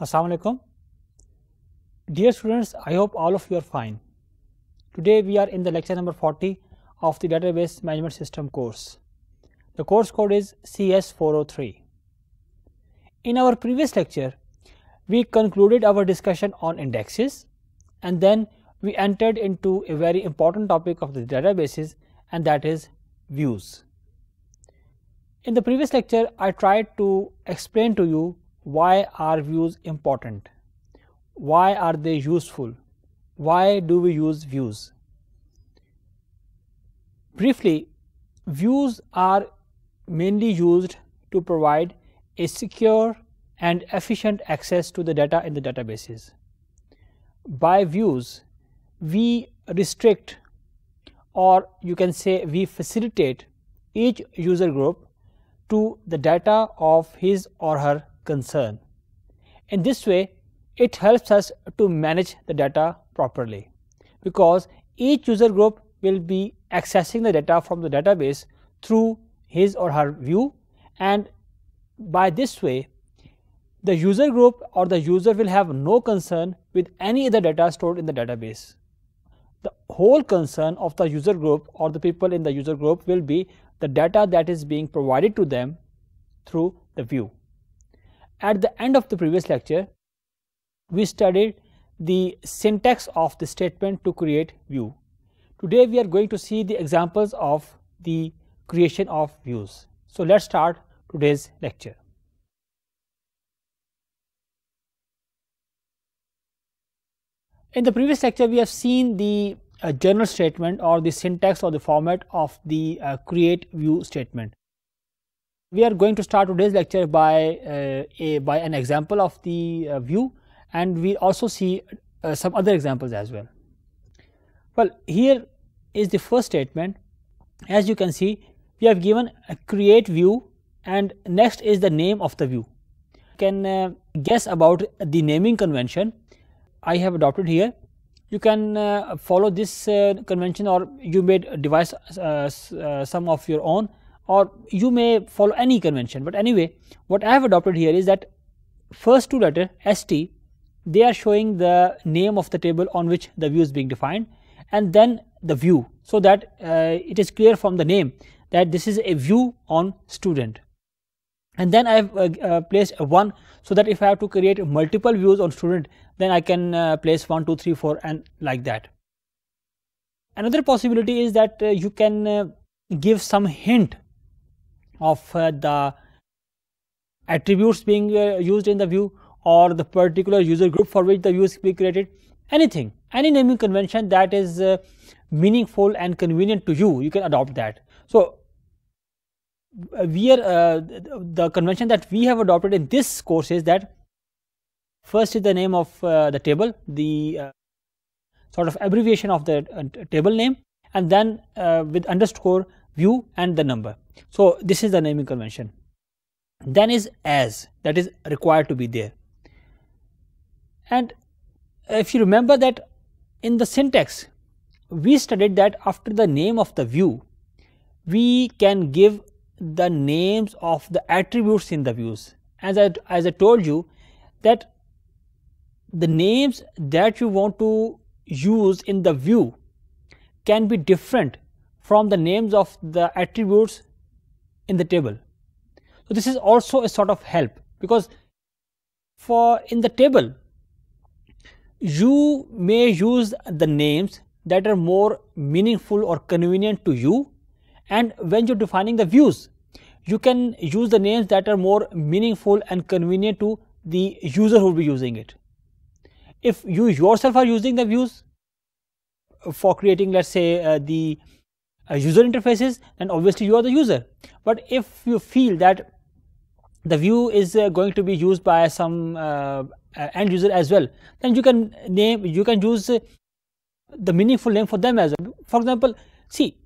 Assalamualaikum. Dear students, I hope all of you are fine. Today we are in the lecture number 40 of the database management system course. The course code is CS403. In our previous lecture, we concluded our discussion on indexes and then we entered into a very important topic of the databases and that is views. In the previous lecture, I tried to explain to you why are views important why are they useful why do we use views briefly views are mainly used to provide a secure and efficient access to the data in the databases by views we restrict or you can say we facilitate each user group to the data of his or her concern. In this way, it helps us to manage the data properly because each user group will be accessing the data from the database through his or her view and by this way the user group or the user will have no concern with any other data stored in the database. The whole concern of the user group or the people in the user group will be the data that is being provided to them through the view. At the end of the previous lecture, we studied the syntax of the statement to create view. Today we are going to see the examples of the creation of views. So let's start today's lecture. In the previous lecture, we have seen the uh, general statement or the syntax or the format of the uh, create view statement. We are going to start today's lecture by uh, a by an example of the uh, view and we also see uh, some other examples as well. Well, here is the first statement. As you can see, we have given a create view and next is the name of the view. You can uh, guess about the naming convention I have adopted here. You can uh, follow this uh, convention or you may devise some of your own or you may follow any convention but anyway what I have adopted here is that first two letter st they are showing the name of the table on which the view is being defined and then the view so that uh, it is clear from the name that this is a view on student and then I have uh, uh, placed a 1 so that if I have to create multiple views on student then I can uh, place 1, 2, 3, 4 and like that. Another possibility is that uh, you can uh, give some hint of uh, the attributes being uh, used in the view or the particular user group for which the view is being created anything any naming convention that is uh, meaningful and convenient to you you can adopt that so we are uh, the convention that we have adopted in this course is that first is the name of uh, the table the uh, sort of abbreviation of the table name and then with underscore view and the number. So, this is the naming convention. Then is as that is required to be there. And if you remember that in the syntax, we studied that after the name of the view, we can give the names of the attributes in the views. As I, as I told you that the names that you want to use in the view can be different from the names of the attributes in the table. So, this is also a sort of help because for in the table you may use the names that are more meaningful or convenient to you and when you're defining the views you can use the names that are more meaningful and convenient to the user who will be using it. If you yourself are using the views for creating let's say uh, the user interfaces then obviously you are the user. But if you feel that the view is uh, going to be used by some uh, end user as well then you can name you can use uh, the meaningful name for them as well. For example, see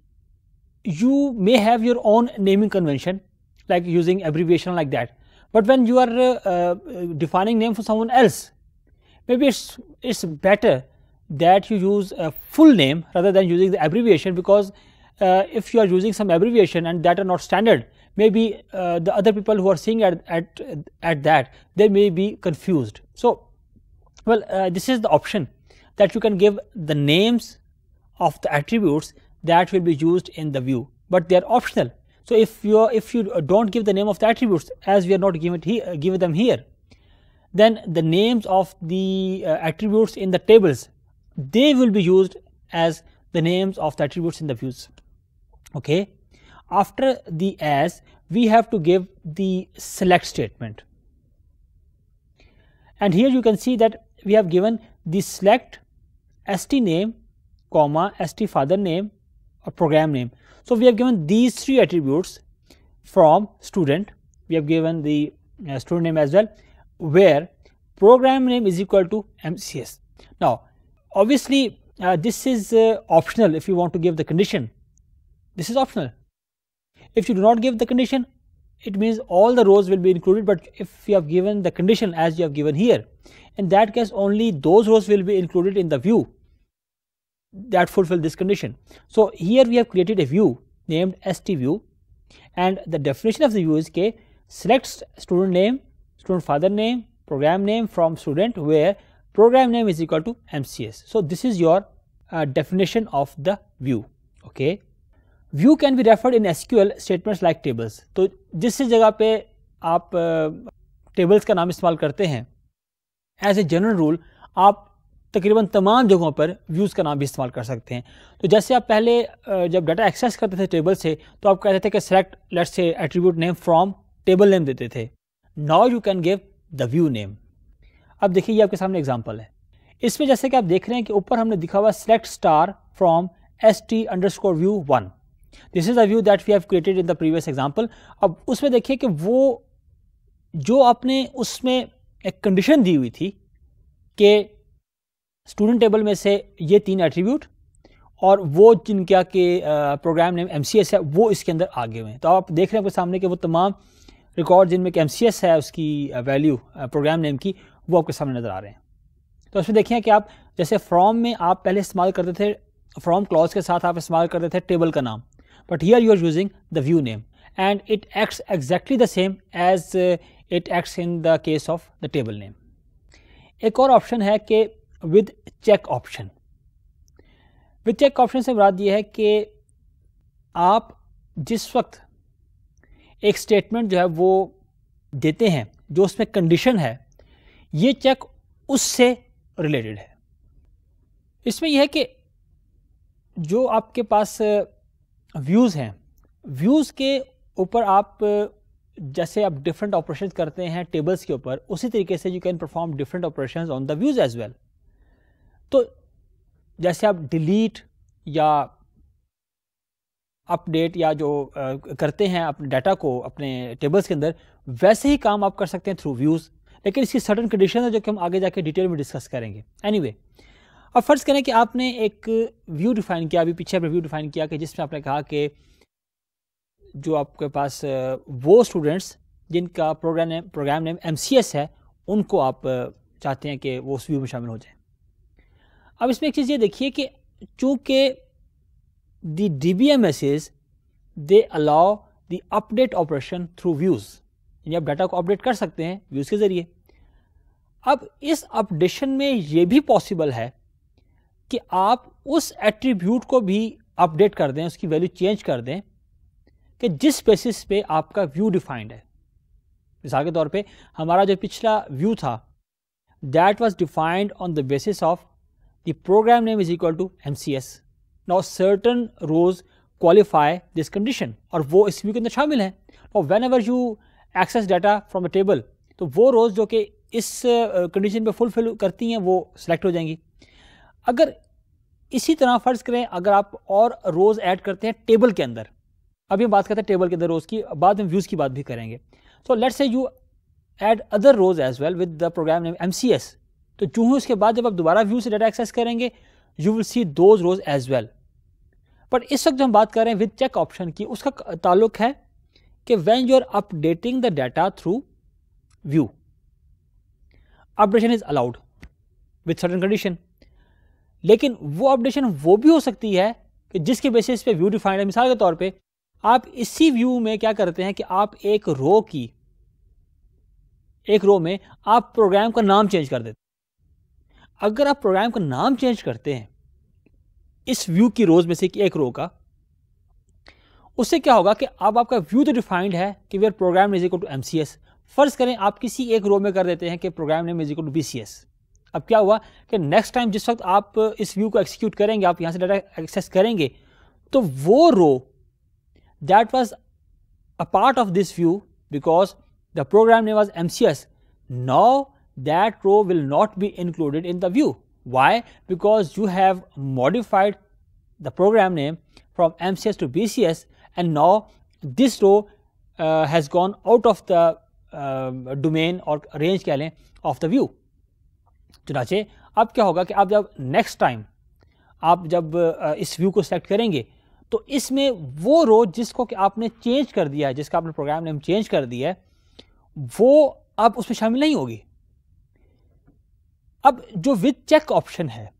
you may have your own naming convention like using abbreviation like that but when you are uh, uh, defining name for someone else maybe it's it's better that you use a full name rather than using the abbreviation because uh, if you are using some abbreviation and that are not standard maybe uh, the other people who are seeing at, at, at that they may be confused. So, well uh, this is the option that you can give the names of the attributes that will be used in the view, but they are optional. So, if you are, if you do not give the name of the attributes as we are not given here, uh, them here, then the names of the uh, attributes in the tables they will be used as the names of the attributes in the views okay after the as we have to give the select statement and here you can see that we have given the select st name comma st father name or program name so we have given these three attributes from student we have given the uh, student name as well where program name is equal to mcs now obviously uh, this is uh, optional if you want to give the condition this is optional. If you do not give the condition, it means all the rows will be included but if you have given the condition as you have given here, in that case only those rows will be included in the view that fulfill this condition. So here we have created a view named st view and the definition of the view is k selects student name, student father name, program name from student where program name is equal to MCS. So this is your uh, definition of the view. Okay. View can be referred in SQL statements like tables तो जिस जगह पे आप tables का नाम इस्तेमाल करते हैं एज ए जनरल रूल आप तकरीबन तमाम जगहों पर व्यूज़ का नाम भी इस्तेमाल कर सकते हैं तो जैसे आप पहले जब डाटा एक्सेस करते थे टेबल से तो आप कहते थे कि select let's say attribute name from table name देते थे now you can give the view name अब देखिए ये आपके सामने एग्जाम्पल है इसमें जैसे कि आप देख रहे हैं कि ऊपर हमने दिखा हुआ select star from S T underscore view one this is a view that we have created in the previous example अब उसमें देखिए कि वो जो आपने उसमें एक कंडीशन दी हुई थी कि स्टूडेंट टेबल में से ये तीन एट्रीब्यूट और वो जिनका के प्रोग्राम नेम एम है वो इसके अंदर आगे हुए हैं तो आप देख रहे हैं आपके सामने कि वो तमाम रिकॉर्ड जिनमें कि एम है उसकी वैल्यू प्रोग्राम नेम की वो आपके सामने नज़र आ रहे हैं तो उसमें देखिए कि आप जैसे फ्रॉम में आप पहले इस्तेमाल करते थे फ्रॉम क्लॉज के साथ आप इस्तेमाल करते थे टेबल का नाम but here you are using the view name and it acts exactly the same as uh, it acts in the case of the table name. एक और ऑप्शन है कि with check option with check option से मुराद ये है कि आप जिस वक्त एक स्टेटमेंट जो है वो देते हैं जो उसमें कंडीशन है ये चेक उससे रिलेटेड है इसमें यह है कि जो आपके पास व्यूज़ हैं व्यूज़ के ऊपर आप जैसे आप डिफरेंट ऑपरेशन करते हैं टेबल्स के ऊपर उसी तरीके से you can perform different operation on the views as well तो जैसे आप डिलीट या अपडेट या जो आ, करते हैं अपने डाटा को अपने टेबल्स के अंदर वैसे ही काम आप कर सकते हैं थ्रू व्यूज़ लेकिन इसकी सडन कंडीशन है जो कि हम आगे जाके डिटेल में डिस्कस करेंगे एनीवे anyway, अब फ़र्ज़ करें कि आपने एक व्यू डिफ़ाइन किया अभी पीछे आपने व्यू डिफ़ाइन किया कि जिसमें आपने कहा कि जो आपके पास वो स्टूडेंट्स जिनका प्रोग्राम ने प्रोग्राम नेम एम है उनको आप चाहते हैं कि वो उस व्यू में शामिल हो जाए अब इसमें एक चीज़ ये देखिए कि चूँकि the D B M S is they allow the update operation through views यानी आप डाटा को अपडेट कर सकते हैं व्यूज़ के ज़रिए अब इस अपडेशन में ये भी पॉसिबल है कि आप उस एट्रीब्यूट को भी अपडेट कर दें उसकी वैल्यू चेंज कर दें कि जिस बेसिस पे आपका व्यू डिफाइंड है मिसाल के तौर पे हमारा जो पिछला व्यू था that was defined on the basis of the program name is equal to M C S now certain rows qualify this condition और वो इस व्यू के अंदर शामिल है और whenever you access data from a table तो वो रोज़ जो कि इस कंडीशन uh, पे फुलफिल करती हैं वो सिलेक्ट हो जाएंगी अगर इसी तरह फ़र्ज़ करें अगर आप और रोज़ ऐड करते हैं टेबल के अंदर अभी हम बात करते हैं टेबल के अंदर रोज़ की बाद में व्यूज़ की बात भी करेंगे तो let's say you add other rows as well with the program name M C S तो जो ही उसके बाद जब आप दोबारा व्यू से डाटा एक्सेस करेंगे you will see those rows as well but इस वक्त जो हम बात कर रहे हैं विद चेक ऑप्शन की उसका ताल्लुक है कि when you are updating the data through view updation is allowed with certain condition लेकिन वो अपडेशन वो भी हो सकती है कि जिसके बेसिस पे व्यू डिफाइंड है मिसाल के तौर पे आप इसी व्यू में क्या करते हैं कि आप एक रो की एक रो में आप प्रोग्राम का नाम चेंज कर देते अगर आप प्रोग्राम का नाम चेंज करते हैं इस व्यू की रोज में से एक रो का उससे क्या होगा कि आप आपका व्यू तो डिफाइंड है कि where program is equal to M फर्ज करें आप किसी एक रो में कर देते हैं कि program name is equal to B C S अब क्या हुआ कि नेक्स्ट टाइम जिस वक्त आप इस व्यू को एक्सिक्यूट करेंगे आप यहां से डाटा एक्सेस करेंगे तो वो row that was a part of this view because the program name was M C S now that row will not be included in the view why because you have modified the program name from M C S to B C S and now this row has gone out of the domain और range कह लें of the view चुनाचे अब क्या होगा कि आप जब नेक्स्ट टाइम आप जब इस व्यू को सेलेक्ट करेंगे तो इसमें वो रो जिसको कि आपने चेंज कर दिया है जिसका आपने प्रोग्राम नेम चेंज कर दिया है वो अब उसमें शामिल नहीं होगी अब जो विद चेक ऑप्शन है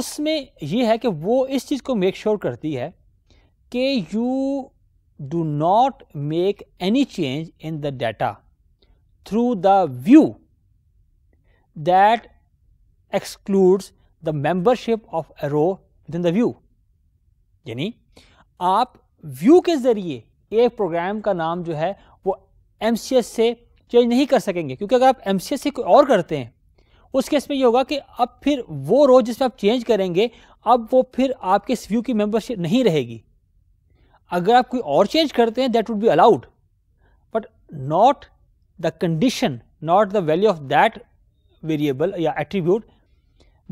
उसमें यह है कि वो इस चीज़ को मेक श्योर sure करती है कि you do not make any change in the data through the view that excludes the membership of a row within the view यानी आप व्यू के ज़रिए एक प्रोग्राम का नाम जो है वो एम से चेंज नहीं कर सकेंगे क्योंकि अगर आप एम से कोई और करते हैं उस केस में ये होगा कि अब फिर वो रो जिसमें आप चेंज करेंगे अब वो फिर आपके इस व्यू की मेंबरशिप नहीं रहेगी अगर आप कोई और चेंज करते हैं that would be allowed but not the condition not the value of that variable या attribute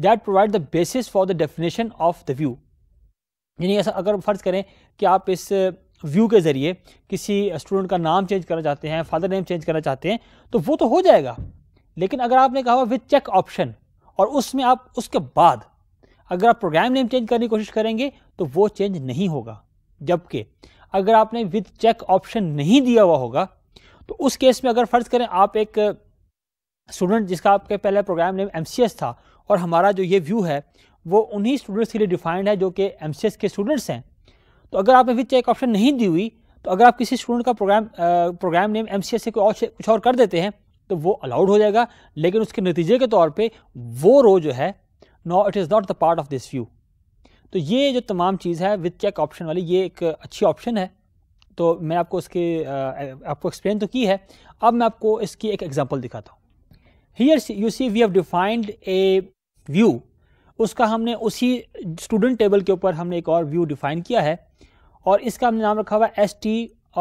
that provide the basis for the definition of the view यानी ऐसा अगर फ़र्ज़ करें कि आप इस व्यू के ज़रिए किसी स्टूडेंट का नाम चेंज करना चाहते हैं फादर नेम चेंज करना चाहते हैं तो वो तो हो जाएगा लेकिन अगर आपने कहा विद चेक ऑप्शन और उसमें आप उसके बाद अगर आप प्रोग्राम नेम चेंज करने की कोशिश करेंगे तो वो चेंज नहीं होगा जबकि अगर आपने विद चेक ऑप्शन नहीं दिया हुआ होगा तो उस केस में अगर फ़र्ज़ करें आप एक स्टूडेंट जिसका आपके पहले प्रोग्राम नेम एम था और हमारा जो ये व्यू है वो उन्हीं स्टूडेंट्स के लिए डिफाइंड है जो कि एम के स्टूडेंट्स हैं तो अगर आपने फिर चेक ऑप्शन नहीं दी हुई तो अगर आप किसी स्टूडेंट का प्रोग्राम प्रोग्राम नेम एम से कोई और कुछ और कर देते हैं तो वो अलाउड हो जाएगा लेकिन उसके नतीजे के तौर पे वो रो जो है no it is not the part of this view तो ये जो तमाम चीज़ है विथ चेक ऑप्शन वाली ये एक अच्छी ऑप्शन है तो मैं आपको उसके आपको एक्सप्लेन तो की है अब मैं आपको इसकी एक एग्जाम्पल दिखाता हूँ here you see we have defined a view उसका हमने उसी स्टूडेंट टेबल के ऊपर हमने एक और व्यू डिफाइन किया है और इसका हमने नाम रखा हुआ एस टी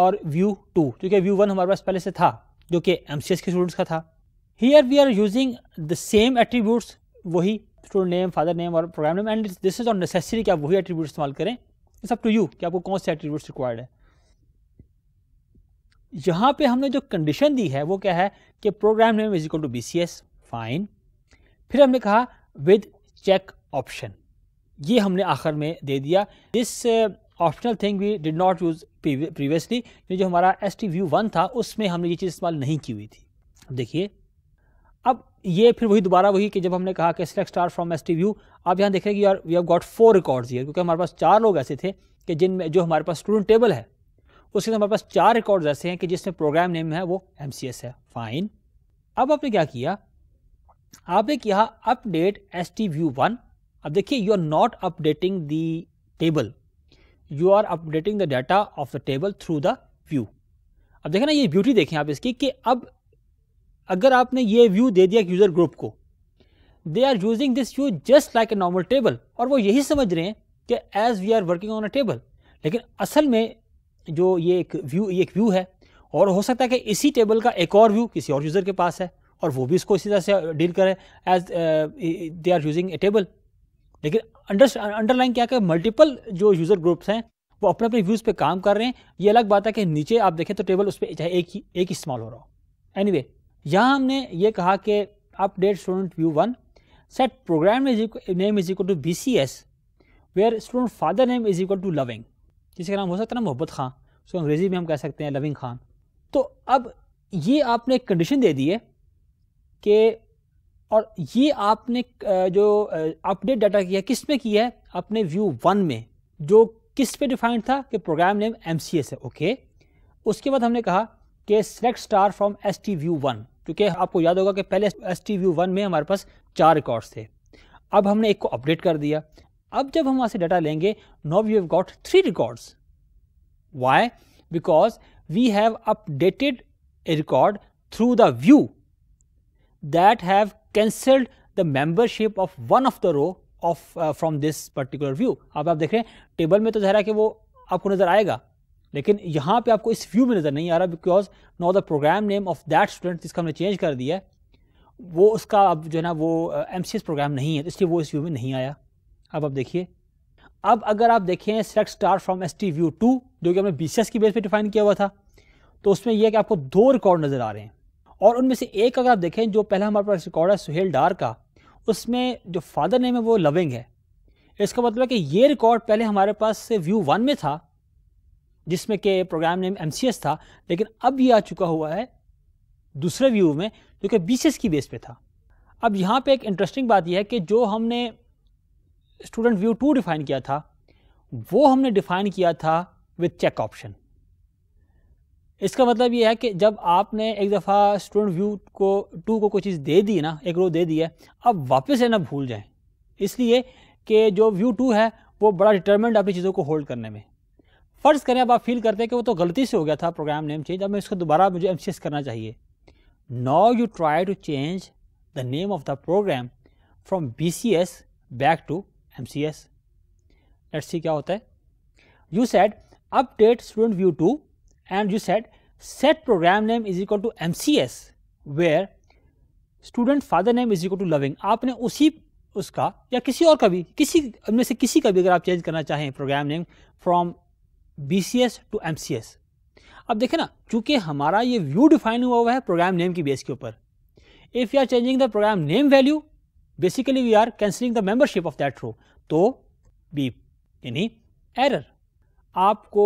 और व्यू टू क्योंकि व्यू वन हमारे पास पहले से था जो कि एम सी एस के स्टूडेंट्स का था here we are using the same attributes वही स्टूडेंट नेम फादर नेम और program name and this is not necessary कि आप वही एट्रीब्यूट इस्तेमाल करें इट्स अप टू यू कि आपको कौन से एट्रीब्यूट्स रिक्वायर्ड है यहाँ पे हमने जो कंडीशन दी है वो क्या है कि program name is equal to B fine फिर हमने कहा विद चेक ऑप्शन ये हमने आखिर में दे दिया this optional thing we did not use previously जो हमारा एस टी व्यू वन था उसमें हमने ये चीज़ इस्तेमाल नहीं की हुई थी अब देखिए अब ये फिर वही दोबारा वही कि जब हमने कहा कि select star from S T view आप यहाँ देख रहे हैं कि यार we have got four records ये क्योंकि हमारे पास चार लोग ऐसे थे कि जिनमें जो हमारे पास स्टूडेंट टेबल है उसके हमारे पास चार रिकॉर्ड ऐसे हैं कि जिसमें प्रोग्राम नेम है वो एम है फाइन अब आपने क्या किया आपने किया update S T view one अब देखिए you are not updating the table you are updating the data of the table through the view अब देखें ना ये ब्यूटी देखें आप इसकी कि अब अगर आपने ये व्यू दे दिया यूज़र ग्रुप को they are using this view just like a normal table और वो यही समझ रहे हैं कि as we are working on a table लेकिन असल में जो ये एक व्यू ये एक व्यू है और हो सकता है कि इसी टेबल का एक और व्यू किसी और यूज़र के पास है और वो भी इसको इसी तरह से डील uh, करें as they are using a table लेकिन अंडर अंडरलाइन क्या है मल्टीपल जो यूज़र ग्रुप्स हैं वो अपने अपने व्यूज़ पे काम कर रहे हैं ये अलग बात है कि नीचे आप देखें तो टेबल उस पर चाहे एक ही एक ही स्मॉल हो रहा हो एनी वे यहाँ हमने ये कहा कि update student view one set program name is equal to B C S where student father name is equal to loving जिसका नाम हो सकता है ना मोहब्बत खान उसको अंग्रेज़ी में हम कह सकते हैं लविंग खान तो अब ये आपने एक कंडीशन दे दी है कि और ये आपने जो अपडेट डाटा किया किस में किया है अपने व्यू वन में जो किस पे डिफाइंड था कि program name M C S है ओके उसके बाद हमने कहा कि select star from S T view one क्योंकि आपको याद होगा कि पहले एस टी व्यू वन में हमारे पास चार रिकॉर्ड्स थे अब हमने एक को अपडेट कर दिया अब जब हम वहां से डाटा लेंगे now we have got three records why because we have updated a record through the view that have cancelled the membership of one of the row of from this particular view अब आप देख रहे हैं table में तो जहरा कि वो आपको नज़र आएगा लेकिन यहां पे आपको इस व्यू में नज़र नहीं आ रहा because no the program name of that student जिसका हमने चेंज कर दिया है वो उसका अब जो है ना वो एम सी एस प्रोग्राम नहीं है इसलिए वो इस व्यू में नहीं आया अब आप देखिए अब अगर आप देखें select star from S T view two जो कि हमने बी की बेस पर डिफाइन किया हुआ था तो उसमें यह कि आपको दो रिकॉर्ड नज़र आ रहे हैं और उनमें से एक अगर आप देखें जो पहला हमारे पास रिकॉर्ड है सुहेल डार का उसमें जो फादर नेम है वो लविंग है इसका मतलब है कि ये रिकॉर्ड पहले हमारे पास व्यू वन में था जिसमें के प्रोग्राम नेम एम था लेकिन अब ये आ चुका हुआ है दूसरे व्यू में जो कि बी की बेस पे था अब यहाँ पे एक इंटरेस्टिंग बात यह है कि जो हमने स्टूडेंट व्यू टू डिफाइन किया था वो हमने डिफाइन किया था विथ चेक ऑप्शन इसका मतलब ये है कि जब आपने एक दफ़ा स्टूडेंट व्यू को टू को कोई चीज़ दे दी ना एक रो दे दी है अब वापस ना भूल जाएं इसलिए कि जो व्यू टू है वो बड़ा डिटर्मेंट अपनी चीज़ों को होल्ड करने में फ़र्ज़ करें अब आप फील करते हैं कि वो तो गलती से हो गया था प्रोग्राम नेम चेंज अब मैं इसको दोबारा मुझे एमसीएस करना चाहिए now you try to change the name of the program from B C S back to M C S let's see क्या होता है you set update student view two and you set set program name is equal to MCS where student father name is equal to loving आपने उसी उसका या किसी और का भी किसी में से किसी का भी अगर आप चेंज करना चाहें program name from B C S to M C S अब देखें ना चूंकि हमारा ये व्यू डिफाइन हुआ हुआ है प्रोग्राम नेम की बेस के ऊपर if you are changing the program name value basically we are cancelling the membership of that row तो बीप यानी एरर आपको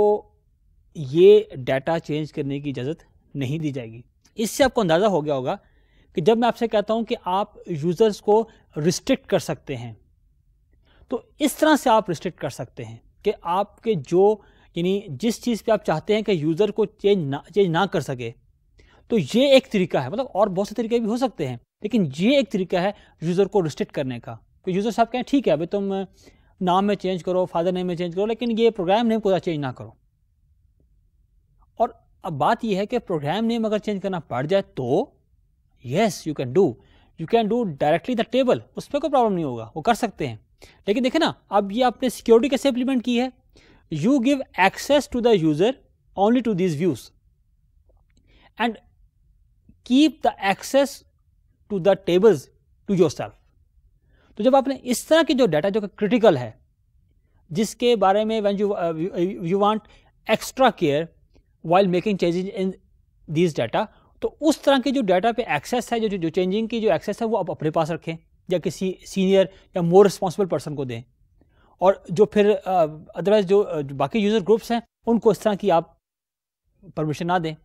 ये डाटा चेंज करने की इजाज़त नहीं दी जाएगी इससे आपको अंदाज़ा हो गया होगा कि जब मैं आपसे कहता हूँ कि आप यूज़र्स को रिस्ट्रिक्ट कर सकते हैं तो इस तरह से आप रिस्ट्रिक्ट कर सकते हैं कि आपके जो यानी जिस चीज़ पे आप चाहते हैं कि यूज़र को चेंज ना चेंज ना कर सके तो ये एक तरीका है मतलब और बहुत से तरीके भी हो सकते हैं लेकिन ये एक तरीका है यूज़र को रिस्ट्रिक्ट करने का तो यूज़र साहब कहें ठीक है अभी तुम नाम में चेंज करो फादर नेम में चेंज करो लेकिन ये प्रोग्राम नेम पूरा चेंज ना करो और अब बात यह है कि प्रोग्राम नेम अगर चेंज करना पड़ जाए तो yes you can do you can do directly the table उस पर कोई प्रॉब्लम नहीं होगा वो कर सकते हैं लेकिन देखे ना अब ये आपने सिक्योरिटी कैसे इंप्लीमेंट की है you give access to the user only to this views and keep the access to the tables to yourself तो जब आपने इस तरह की जो डाटा जो क्रिटिकल है जिसके बारे में when you you want extra care while making changes in these data तो उस तरह के जो डाटा पे एक्सेस है जो जो चेंजिंग की जो एक्सेस है वो आप अपने पास रखें या किसी सीनियर या मोर रिस्पॉन्सिबल पर्सन को दें और जो फिर अदरवाइज uh, जो, uh, जो बाकी यूज़र ग्रुप्स हैं उनको इस तरह की आप परमिशन ना दें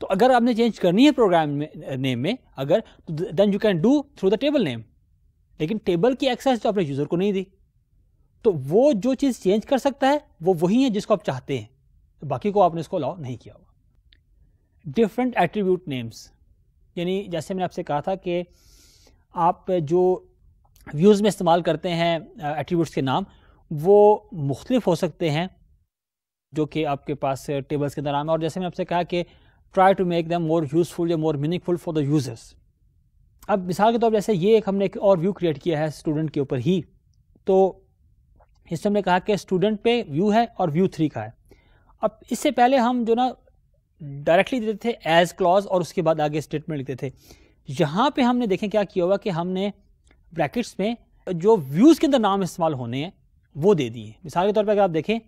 तो अगर आपने चेंज करनी है प्रोग्राम में नेम में अगर तो then you can do through the table name लेकिन टेबल की एक्सेस तो आपने यूज़र को नहीं दी तो वो जो चीज़ चेंज कर सकता है वो वही है जिसको आप चाहते हैं तो बाकी को आपने इसको अलाउ नहीं किया हुआ डिफरेंट एट्रीब्यूट नेम्स यानी जैसे मैंने आपसे कहा था कि आप जो व्यूज़ में इस्तेमाल करते हैं एट्रीब्यूट्स के नाम वो मुख्तलिफ हो सकते हैं जो कि आपके पास टेबल्स के अंदर आम है और जैसे मैंने आपसे कहा कि try to make them more useful या more meaningful for the users अब मिसाल के तौर तो पर जैसे ये एक हमने एक और व्यू क्रिएट किया है स्टूडेंट के ऊपर ही तो इससे हमने कहा कि स्टूडेंट पे व्यू है और व्यू थ्री का है अब इससे पहले हम जो ना डायरेक्टली देते थे एज क्लॉज और उसके बाद आगे स्टेटमेंट लिखते थे यहाँ पे हमने देखें क्या किया हुआ कि हमने ब्रैकेट्स में जो व्यूज़ के अंदर नाम इस्तेमाल होने हैं वो दे दिए मिसाल के तौर पर अगर आप देखें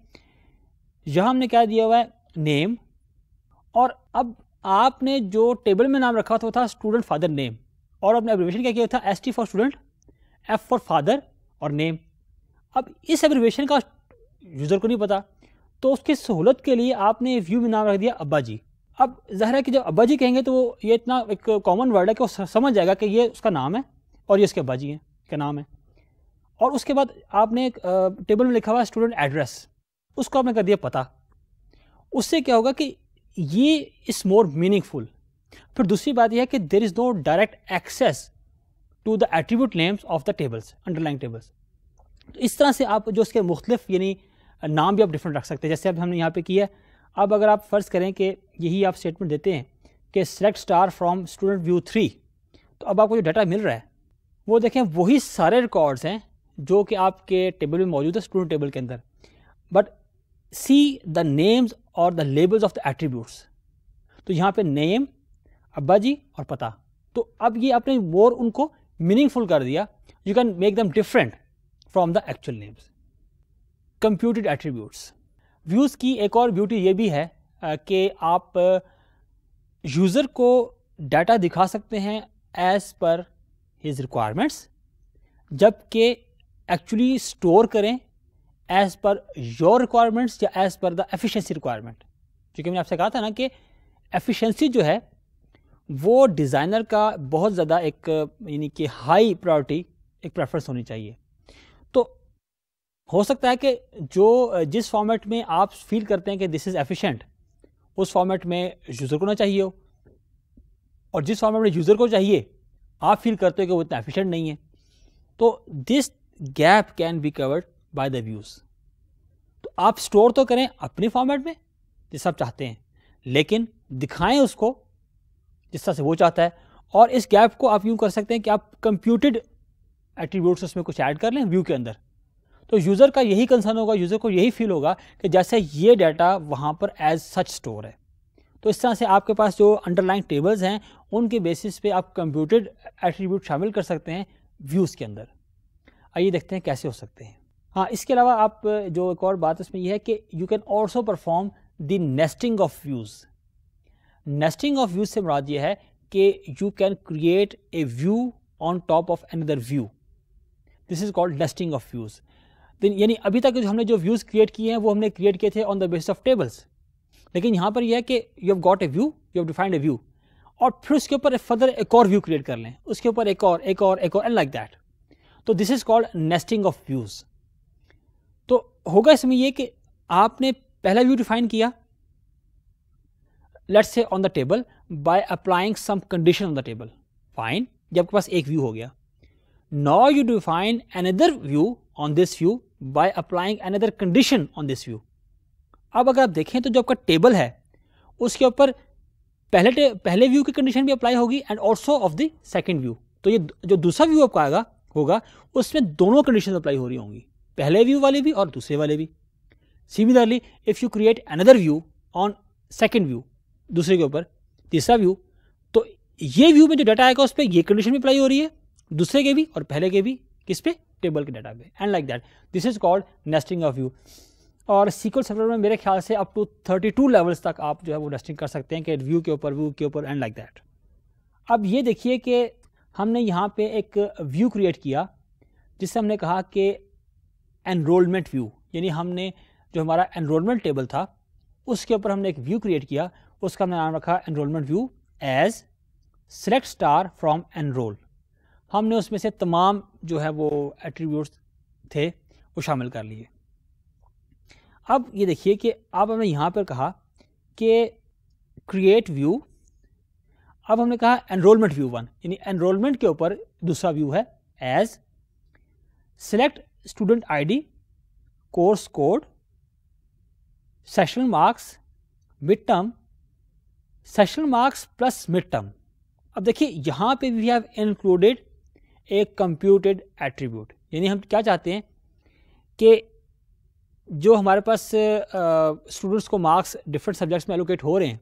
यहाँ हमने क्या दिया हुआ है नेम और अब आपने जो टेबल में नाम रखा था वो था स्टूडेंट फादर नेम और आपने एब्रीवेशन क्या किया था S T for student F for father और नेम अब इस एब्रिवेशन का यूज़र को नहीं पता तो उसकी सहूलत के लिए आपने व्यू में नाम रख दिया अब्बा जी अब जहर है कि जब अब्बा जी कहेंगे तो वो ये इतना एक कॉमन वर्ड है कि वो समझ जाएगा कि ये उसका नाम है और ये उसके अब्बा जी हैं का नाम है और उसके बाद आपने एक टेबल में लिखा हुआ स्टूडेंट एड्रेस उसको आपने कर दिया पता उससे क्या होगा कि ये इस मोर मीनिंगफुल फिर दूसरी बात यह है कि there is no direct access to the attribute names of the tables underlying tables तो इस तरह से आप जो इसके मुख्तफ यानी नाम भी आप डिफरेंट रख सकते हैं जैसे अब हमने यहाँ पे किया है अब अगर आप फ़र्ज़ करें कि यही आप स्टेटमेंट देते हैं कि select star from student view three तो अब आपको जो डाटा मिल रहा है वो देखें वही सारे रिकॉर्ड्स हैं जो कि आपके टेबल में मौजूद है स्टूडेंट टेबल के अंदर बट सी द नेम्स और the labels of the attributes तो यहाँ पे नेम अब्बा जी और पता तो अब ये आपने मोर उनको मीनिंगफुल कर दिया you can make them different from the actual names computed attributes views की एक और ब्यूटी ये भी है कि आप यूज़र को डाटा दिखा सकते हैं एज़ पर हिज रिक्वायरमेंट्स जबकि एक्चुअली स्टोर करें एज़ पर योर रिक्वायरमेंट्स या as per the efficiency requirement क्योंकि मैंने आपसे कहा था ना कि एफिशिएंसी जो है वो डिज़ाइनर का बहुत ज़्यादा एक यानी कि हाई प्रायोरिटी एक प्रेफरेंस होनी चाहिए तो हो सकता है कि जो जिस फॉर्मेट में आप फील करते हैं कि दिस इज़ एफिशिएंट उस फॉर्मेट में यूज़र को ना चाहिए हो और जिस फॉर्मेट में यूज़र को चाहिए आप फील करते हो कि वो इतना एफिशिएंट नहीं है तो this gap can be covered by the views तो आप स्टोर तो करें अपने फॉर्मेट में जैसा आप चाहते हैं लेकिन दिखाएं उसको जिस तरह से वो चाहता है और इस गैप को आप यूँ कर सकते हैं कि आप कंप्यूटेड एट्रीब्यूट्स उसमें कुछ ऐड कर लें व्यू के अंदर तो यूज़र का यही कंसर्न होगा यूज़र को यही फील होगा कि जैसे ये डाटा वहाँ पर एज सच स्टोर है तो इस तरह से आपके पास जो अंडरलाइन टेबल्स हैं उनके बेसिस पे आप कंप्यूटेड एट्रीब्यूट शामिल कर सकते हैं व्यूज़ के अंदर आइए देखते हैं कैसे हो सकते हैं हाँ इसके अलावा आप जो एक और बात इसमें यह है कि you can also perform the nesting of views nesting of views से मुराद ये है कि you can create a view on top of another view this is called nesting of views यानी अभी तक जो हमने जो व्यूज़ क्रिएट किए हैं वो हमने क्रिएट किए थे on the base of tables लेकिन यहां पर यह है कि you have got a view you have defined a view और फिर उसके ऊपर फर्दर एक और व्यू क्रिएट कर लें उसके ऊपर एक और एक और एक और एंड लाइक दैट तो this is called nesting of views तो होगा इसमें यह कि आपने पहला व्यू डिफाइन किया let's say on the table by applying some condition on the table fine जब आपके पास एक व्यू हो गया now you define another view on this view by applying another condition on this view अब अगर आप देखें तो जो आपका टेबल है उसके ऊपर पहले पहले व्यू की कंडीशन भी अप्लाई होगी and also of the second view तो ये जो दूसरा व्यू आपका आएगा होगा उसमें दोनों कंडीशन अप्लाई हो रही होंगी पहले व्यू वाले भी और दूसरे वाले भी similarly if you create another view on second view दूसरे के ऊपर तीसरा व्यू तो ये व्यू में जो डाटा आएगा उस पर ये कंडीशन भी अप्लाई हो रही है दूसरे के भी और पहले के भी किस पे टेबल के डाटा पे and like that this is called nesting of view और सीक्वल सर्वर में मेरे ख्याल से up to thirty two levels तक आप जो है वो नेस्टिंग कर सकते हैं कि व्यू के ऊपर व्यू के ऊपर एंड लाइक दैट अब ये देखिए कि हमने यहाँ पे एक व्यू क्रिएट किया जिससे हमने कहा कि एनरोलमेंट व्यू यानी हमने जो हमारा एनरोलमेंट टेबल था उसके ऊपर हमने एक व्यू क्रिएट किया उसका हमने नाम रखा enrolment view as select star from enrol हमने उसमें से तमाम जो है वो एट्रीब्यूट थे वो शामिल कर लिए अब ये देखिए कि अब हमने यहाँ पर कहा कि क्रिएट व्यू अब हमने कहा एनरोलमेंट व्यू वन यानी एनरोलमेंट के ऊपर दूसरा व्यू है as select student I D course code session marks mid term sessional marks plus mid term अब देखिए यहाँ पे we have included a computed attribute यानी हम क्या चाहते हैं कि जो हमारे पास स्टूडेंट्स को मार्क्स डिफरेंट सब्जेक्ट्स में एलोकेट हो रहे हैं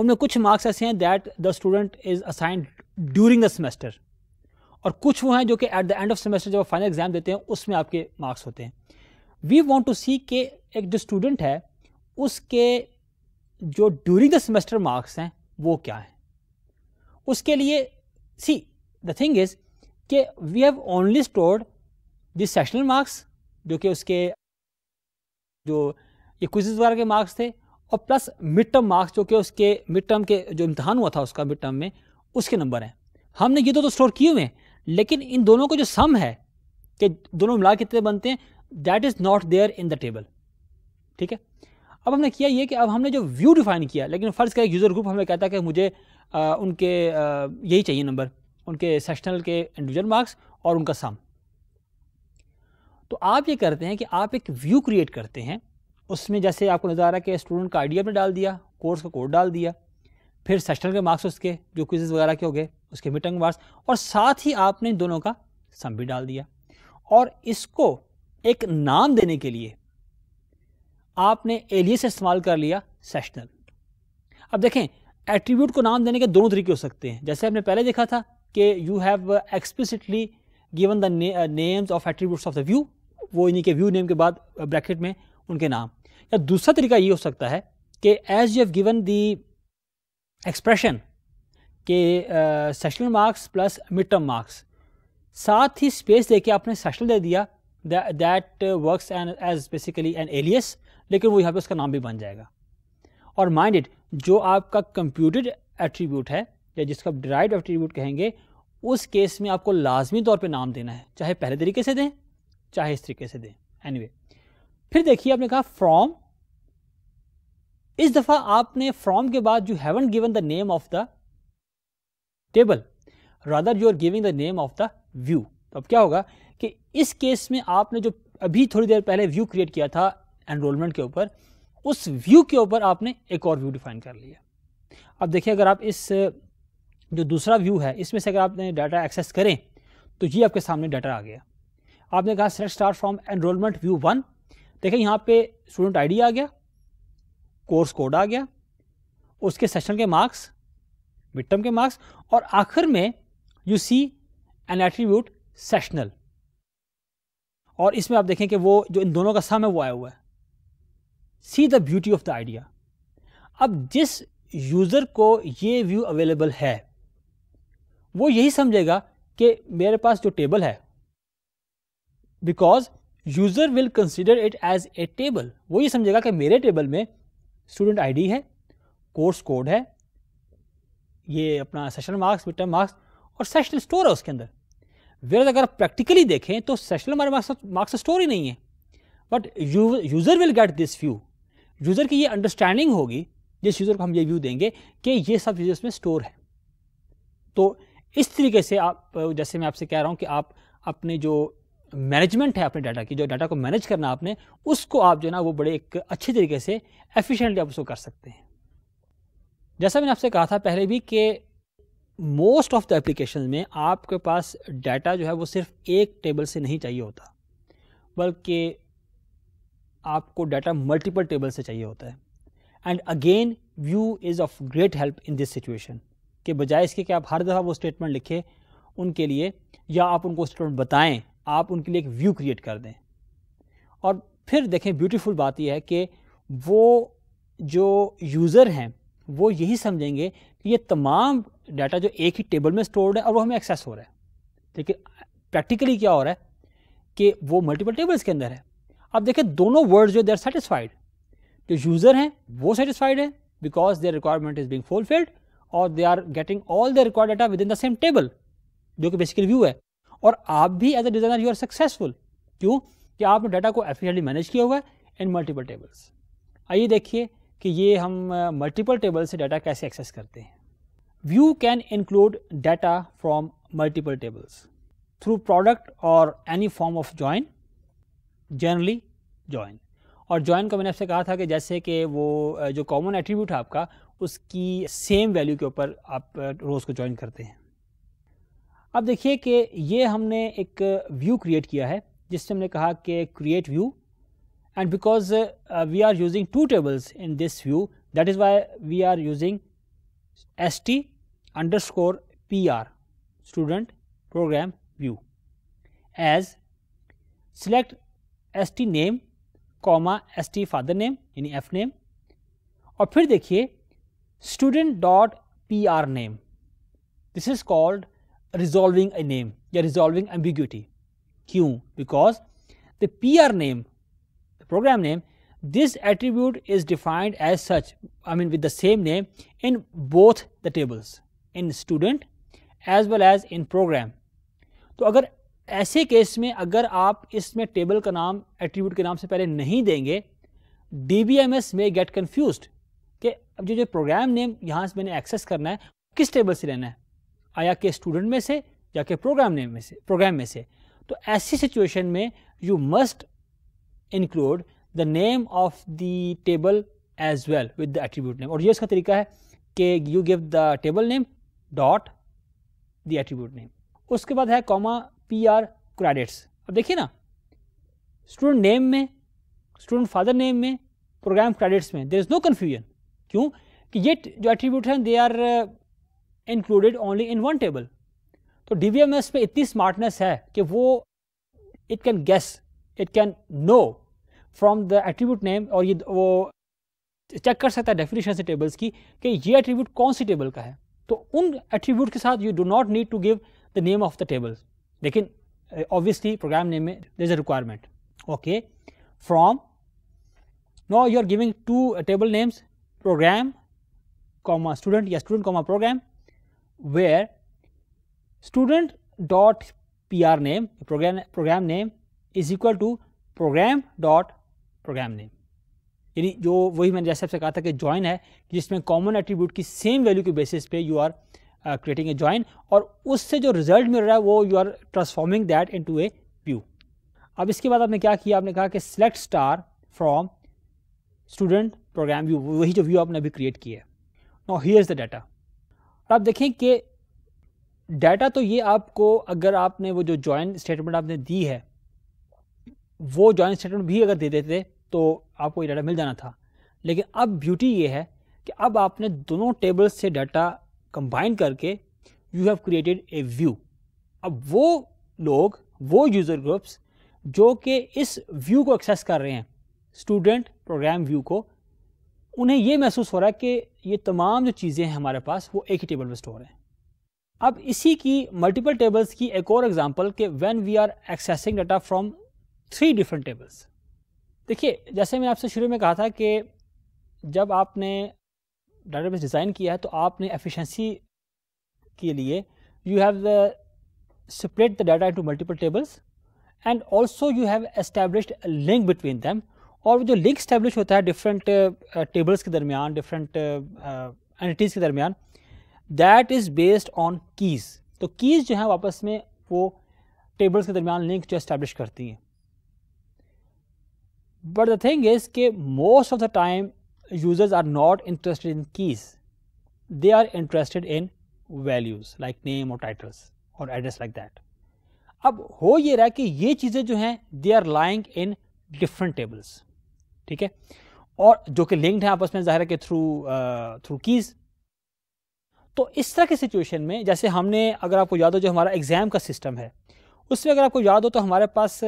उनमें कुछ मार्क्स ऐसे हैं that the student is assigned during the semester और कुछ वो हैं जो कि at the end of semester जब फाइनल एग्जाम देते हैं उसमें आपके मार्क्स होते हैं वी वॉन्ट टू सी के एक जो स्टूडेंट है उसके जो ड्यूरिंग द सेमेस्टर मार्क्स हैं वो क्या हैं उसके लिए सी द थिंग इज कि we have only stored the sessional marks जो कि उसके जो ये वगैरह के मार्क्स थे और प्लस मिड टर्म मार्क्स जो कि उसके मिड टर्म के जो इम्तहान हुआ था उसका मिड टर्म में उसके नंबर हैं हमने ये तो, तो स्टोर किए हुए हैं लेकिन इन दोनों को जो सम है कि दोनों मिला कितने बनते हैं that is not there in the table ठीक है अब हमने किया ये कि अब हमने जो व्यू डिफाइन किया लेकिन फ़र्ज़ का एक यूज़र ग्रुप हमें कहता है कि मुझे आ, उनके आ, यही चाहिए नंबर उनके सेशनल के इंडिविजुअल मार्क्स और उनका सम तो आप ये करते हैं कि आप एक व्यू क्रिएट करते हैं उसमें जैसे आपको नज़र आ रहा है कि स्टूडेंट का आइडिया आपने डाल दिया कोर्स का कोड डाल दिया फिर सेशनल के मार्क्स उसके जो क्विजेज़ वगैरह के हो गए उसके मिड टर्म मार्क्स और साथ ही आपने दोनों का सम भी डाल दिया और इसको एक नाम देने के लिए आपने एलियस इस्तेमाल कर लिया सेशनल अब देखें एट्रीब्यूट को नाम देने के दोनों तरीके हो सकते हैं जैसे हमने पहले देखा था कि you have explicitly given the names of attribute of the view वो यानी के व्यू नेम के बाद ब्रैकेट uh, में उनके नाम या दूसरा तरीका ये हो सकता है कि as you have given the expression के sessional marks plus mid term marks साथ ही स्पेस दे के आपने सेशनल दे दिया that works an as basically an alias लेकिन वो यहाँ पे उसका नाम भी बन जाएगा और माइंड इट जो आपका कंप्यूटेड एट्रीब्यूट है या जिसको आप डिराइव एट्रीब्यूट कहेंगे उस केस में आपको लाजमी तौर पे नाम देना है चाहे पहले तरीके से दें चाहे इस तरीके से दें एनी anyway, फिर देखिए आपने कहा फ्रॉम इस दफ़ा आपने फ्रॉम के बाद you haven't given the name of the table rather you are giving the name of the view तो अब क्या होगा कि इस केस में आपने जो अभी थोड़ी देर पहले व्यू क्रिएट किया था एनरोलमेंट के ऊपर उस व्यू के ऊपर आपने एक और व्यू डिफाइन कर लिया अब देखिए अगर आप इस जो दूसरा व्यू है इसमें से अगर आपने डाटा एक्सेस करें तो ये आपके सामने डाटा आ गया आपने कहा select star from enrolment view one देखिए यहाँ पे स्टूडेंट आईडी आ गया कोर्स कोड आ गया उसके सेशन के मार्क्स मिड टर्म के मार्क्स और आखिर में you see an attribute sessional और इसमें आप देखें कि वो जो इन दोनों का सम है वो आया हुआ है see the beauty of the idea अब जिस यूज़र को ये व्यू अवेलेबल है वो यही समझेगा कि मेरे पास जो टेबल है because user will consider it as a table वो ये समझेगा कि मेरे टेबल में स्टूडेंट आईडी है कोर्स कोड है ये अपना session marks mid term marks और सेशन स्टोर है उसके अंदर वेर अगर प्रैक्टिकली देखें तो सेशन हमारे मार्क्स मार्क्स स्टोर ही नहीं है but user will get this view user की ये अंडरस्टैंडिंग होगी जिस यूज़र को हम ये व्यू देंगे कि ये सब चीज़ें उसमें स्टोर है तो इस तरीके से आप जैसे मैं आपसे कह रहा हूँ कि आप अपने जो मैनेजमेंट है अपने डाटा की जो डाटा को मैनेज करना आपने उसको आप जो है ना वो बड़े एक अच्छे तरीके से एफिशिएंटली आप उसको कर सकते हैं जैसा मैंने आपसे कहा था पहले भी कि मोस्ट ऑफ द एप्लीकेशन में आपके पास डाटा जो है वो सिर्फ एक टेबल से नहीं चाहिए होता बल्कि आपको डाटा मल्टीपल टेबल से चाहिए होता है and again view is of great help in this situation के बजाय इसके कि आप हर दफ़ा वो स्टेटमेंट लिखें उनके लिए या आप उनको स्टेटमेंट बताएं आप उनके लिए एक व्यू क्रिएट कर दें और फिर देखें ब्यूटीफुल बात यह है कि वो जो यूज़र हैं वो यही समझेंगे कि ये तमाम डाटा जो एक ही टेबल में स्टोर्ड है और वो हमें एक्सेस हो रहा है लेकिन प्रैक्टिकली क्या हो रहा है कि वो मल्टीपल टेबल्स के अंदर है अब देखिए दोनों वर्ड जो देर सेटिस्फाइड जो यूज़र हैं वो सेटिस्फाइड है because their requirement is being fulfilled और they are getting all the require data within the same table जो कि बेसिकली व्यू है और आप भी as a designer you are successful क्यों कि आपने डाटा को एफिशिएंटली मैनेज किया हुआ है इन मल्टीपल टेबल्स आइए देखिए कि ये हम मल्टीपल टेबल से डाटा कैसे एक्सेस करते हैं view can include data from multiple tables through product और any form of join generally join और जॉइन का मैंने आपसे कहा था कि जैसे कि वो जो कॉमन एट्रीब्यूट है आपका उसकी सेम वैल्यू के ऊपर आप रोज़ को ज्वाइन करते हैं अब देखिए कि ये हमने एक व्यू क्रिएट किया है जिससे हमने कहा कि create view and because we are using two tables in this view that is why we are using S T underscore P R student program view as select S T name comma S T father name यानी F name और फिर देखिए student dot P R name this is called resolving a name या resolving ambiguity क्यों because the P R name program name this attribute is defined as such I mean with the same name in both the tables in student as well as in program तो अगर ऐसे case में अगर आप इसमें table का नाम attribute के नाम से पहले नहीं देंगे डी बी एम एस में गेट कन्फ्यूज के अब जो जो प्रोग्राम नेम यहाँ से मैंने एक्सेस करना है किस टेबल से लेना है आया के स्टूडेंट में से या के प्रोग्राम नेम में से प्रोग्राम में से तो ऐसी सिचुएशन में you must include the name of the table as well with the attribute name और ये इसका तरीका है कि you give the table name dot the attribute name उसके बाद है कॉमा पी आर क्रेडिट्स अब देखिए ना स्टूडेंट नेम में स्टूडेंट फादर नेम में प्रोग्राम क्रेडिट्स में देर इज़ नो कन्फ्यूजन क्यों कि ये जो एट्रीब्यूट हैं they are included only in one table तो डी वी एम एस पे इतनी स्मार्टनेस है कि वो it can guess it can know from the attribute name और ये वो चेक कर सकता है डेफिनेशन से टेबल्स की कि ये एट्रीब्यूट कौन सी टेबल का है तो उन एट्रीब्यूट के साथ you do not need to give the name of the tables लेकिन ऑब्वियसली प्रोग्राम नेम में there is a requirement okay from no you are giving two table names program comma student या comma program where student dot P R name program program name is equal to program dot program name यानी जो वही मैंने जैसे आपसे कहा था कि ज्वाइन है जिसमें कॉमन एट्रीब्यूट की सेम वैल्यू के बेसिस पे you are creating a join और उससे जो रिजल्ट मिल रहा है वो you are transforming that into a view अब इसके बाद आपने क्या किया आपने कहा कि select star from student program view वही जो व्यू आपने अभी क्रिएट किया है now here is the data और आप देखें कि डाटा तो ये आपको अगर आपने वो जो ज्वाइन स्टेटमेंट आपने दी है वो ज्वाइन स्टेटमेंट भी अगर दे देते तो आपको ये डाटा मिल जाना था लेकिन अब ब्यूटी ये है कि अब आपने दोनों टेबल्स से डाटा कंबाइन करके you have created a view अब वो लोग वो यूज़र ग्रुप्स जो कि इस व्यू को एक्सेस कर रहे हैं स्टूडेंट प्रोग्राम व्यू को उन्हें ये महसूस हो रहा है कि ये तमाम जो चीज़ें हैं हमारे पास वो एक ही टेबल में स्टोर हैं अब इसी की मल्टीपल टेबल्स की एक और एग्जांपल के when we are accessing data from three different tables देखिए जैसे मैं आपसे शुरू में कहा था कि जब आपने डाटाबेस डिज़ाइन किया है तो आपने एफिशिएंसी के लिए you have split the data into multiple tables and also you have established a link between them और जो लिंक स्टैब्लिश होता है डिफरेंट टेबल्स uh, के दरमियान डिफरेंट एंटिटीज़ uh, uh, के दरमियान that is based on keys तो keys जो है वापस में वो टेबल्स के दरमियान लिंक जो इस्टेब्लिश करती हैं बट द थिंग इज़ के most of the time users are not interested in keys they are interested in values like name or titles or address like that अब हो ये रहा है कि ये चीज़ें जो हैं they are lying in different tables ठीक है और जो कि लिंक्ड है आपस में जाहिर है कि थ्रू थ्रू कीज तो इस तरह के सिचुएशन में जैसे हमने अगर आपको याद हो जो हमारा एग्ज़ाम का सिस्टम है उसमें अगर आपको याद हो तो हमारे पास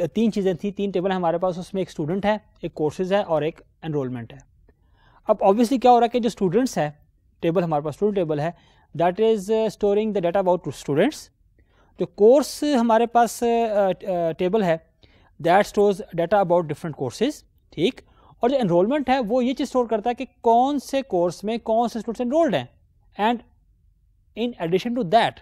तीन चीज़ें थी तीन टेबल हमारे पास उसमें एक स्टूडेंट है एक कोर्सेज है और एक एनरोलमेंट है अब ऑब्वियसली क्या हो रहा है कि जो स्टूडेंट्स है टेबल हमारे पास स्टूडेंट टेबल है that is storing the data about students जो कोर्स हमारे पास टेबल uh, uh, है that stores data about different courses ठीक और जो एनरोलमेंट है वो ये चीज़ स्टोर करता है कि कौन से कोर्स में कौन से स्टूडेंट्स एनरोल्ड हैं and in addition to that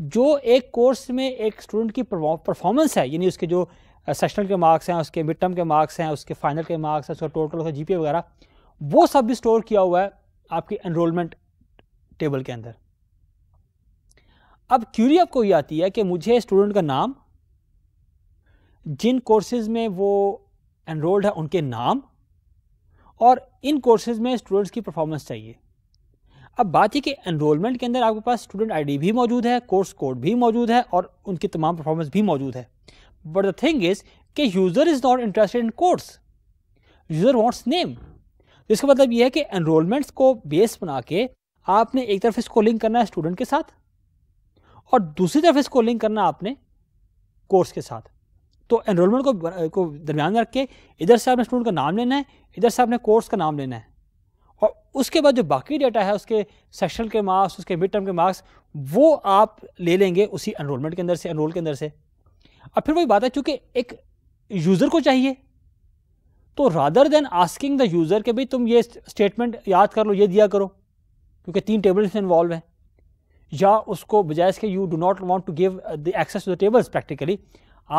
जो एक कोर्स में एक स्टूडेंट की परफॉर्मेंस है यानी उसके जो सेशनल के मार्क्स हैं उसके मिड टर्म के मार्क्स हैं उसके फाइनल के मार्क्स हैं उसका टोटल उसका जीपीए वगैरह वो सब भी स्टोर किया हुआ है आपकी एनरोलमेंट टेबल के अंदर अब क्यूरी आपको ये आती है कि मुझे स्टूडेंट का नाम जिन कोर्सेज में वो एनरोल्ड है उनके नाम और इन कोर्सेज में स्टूडेंट्स की परफॉर्मेंस चाहिए अब बात यह कि एनरोलमेंट के अंदर आपके पास स्टूडेंट आईडी भी मौजूद है कोर्स कोड भी मौजूद है और उनकी तमाम परफॉर्मेंस भी मौजूद है बट द थिंग इज कि user is not interested in course user wants name इसका मतलब यह है कि एनरोलमेंट्स को बेस बना के आपने एक तरफ इसको लिंक करना है स्टूडेंट के साथ और दूसरी तरफ इसको लिंक करना आपने कोर्स के साथ तो एनरोलमेंट को को दरमियान रख के इधर से आपने स्टूडेंट का नाम लेना है इधर से आपने कोर्स का नाम लेना है और उसके बाद जो बाकी डेटा है उसके सेक्शन के मार्क्स उसके मिड टर्म के मार्क्स वो आप ले लेंगे उसी एनरोलमेंट के अंदर से एनरोल के अंदर से अब फिर वही बात है चूंकि एक यूज़र को चाहिए तो rather than asking the user के भाई तुम ये स्टेटमेंट याद कर लो ये दिया करो क्योंकि तीन टेबल्स इन्वॉल्व हैं या उसको बजाय इसके you do not want to give the access to the tables practically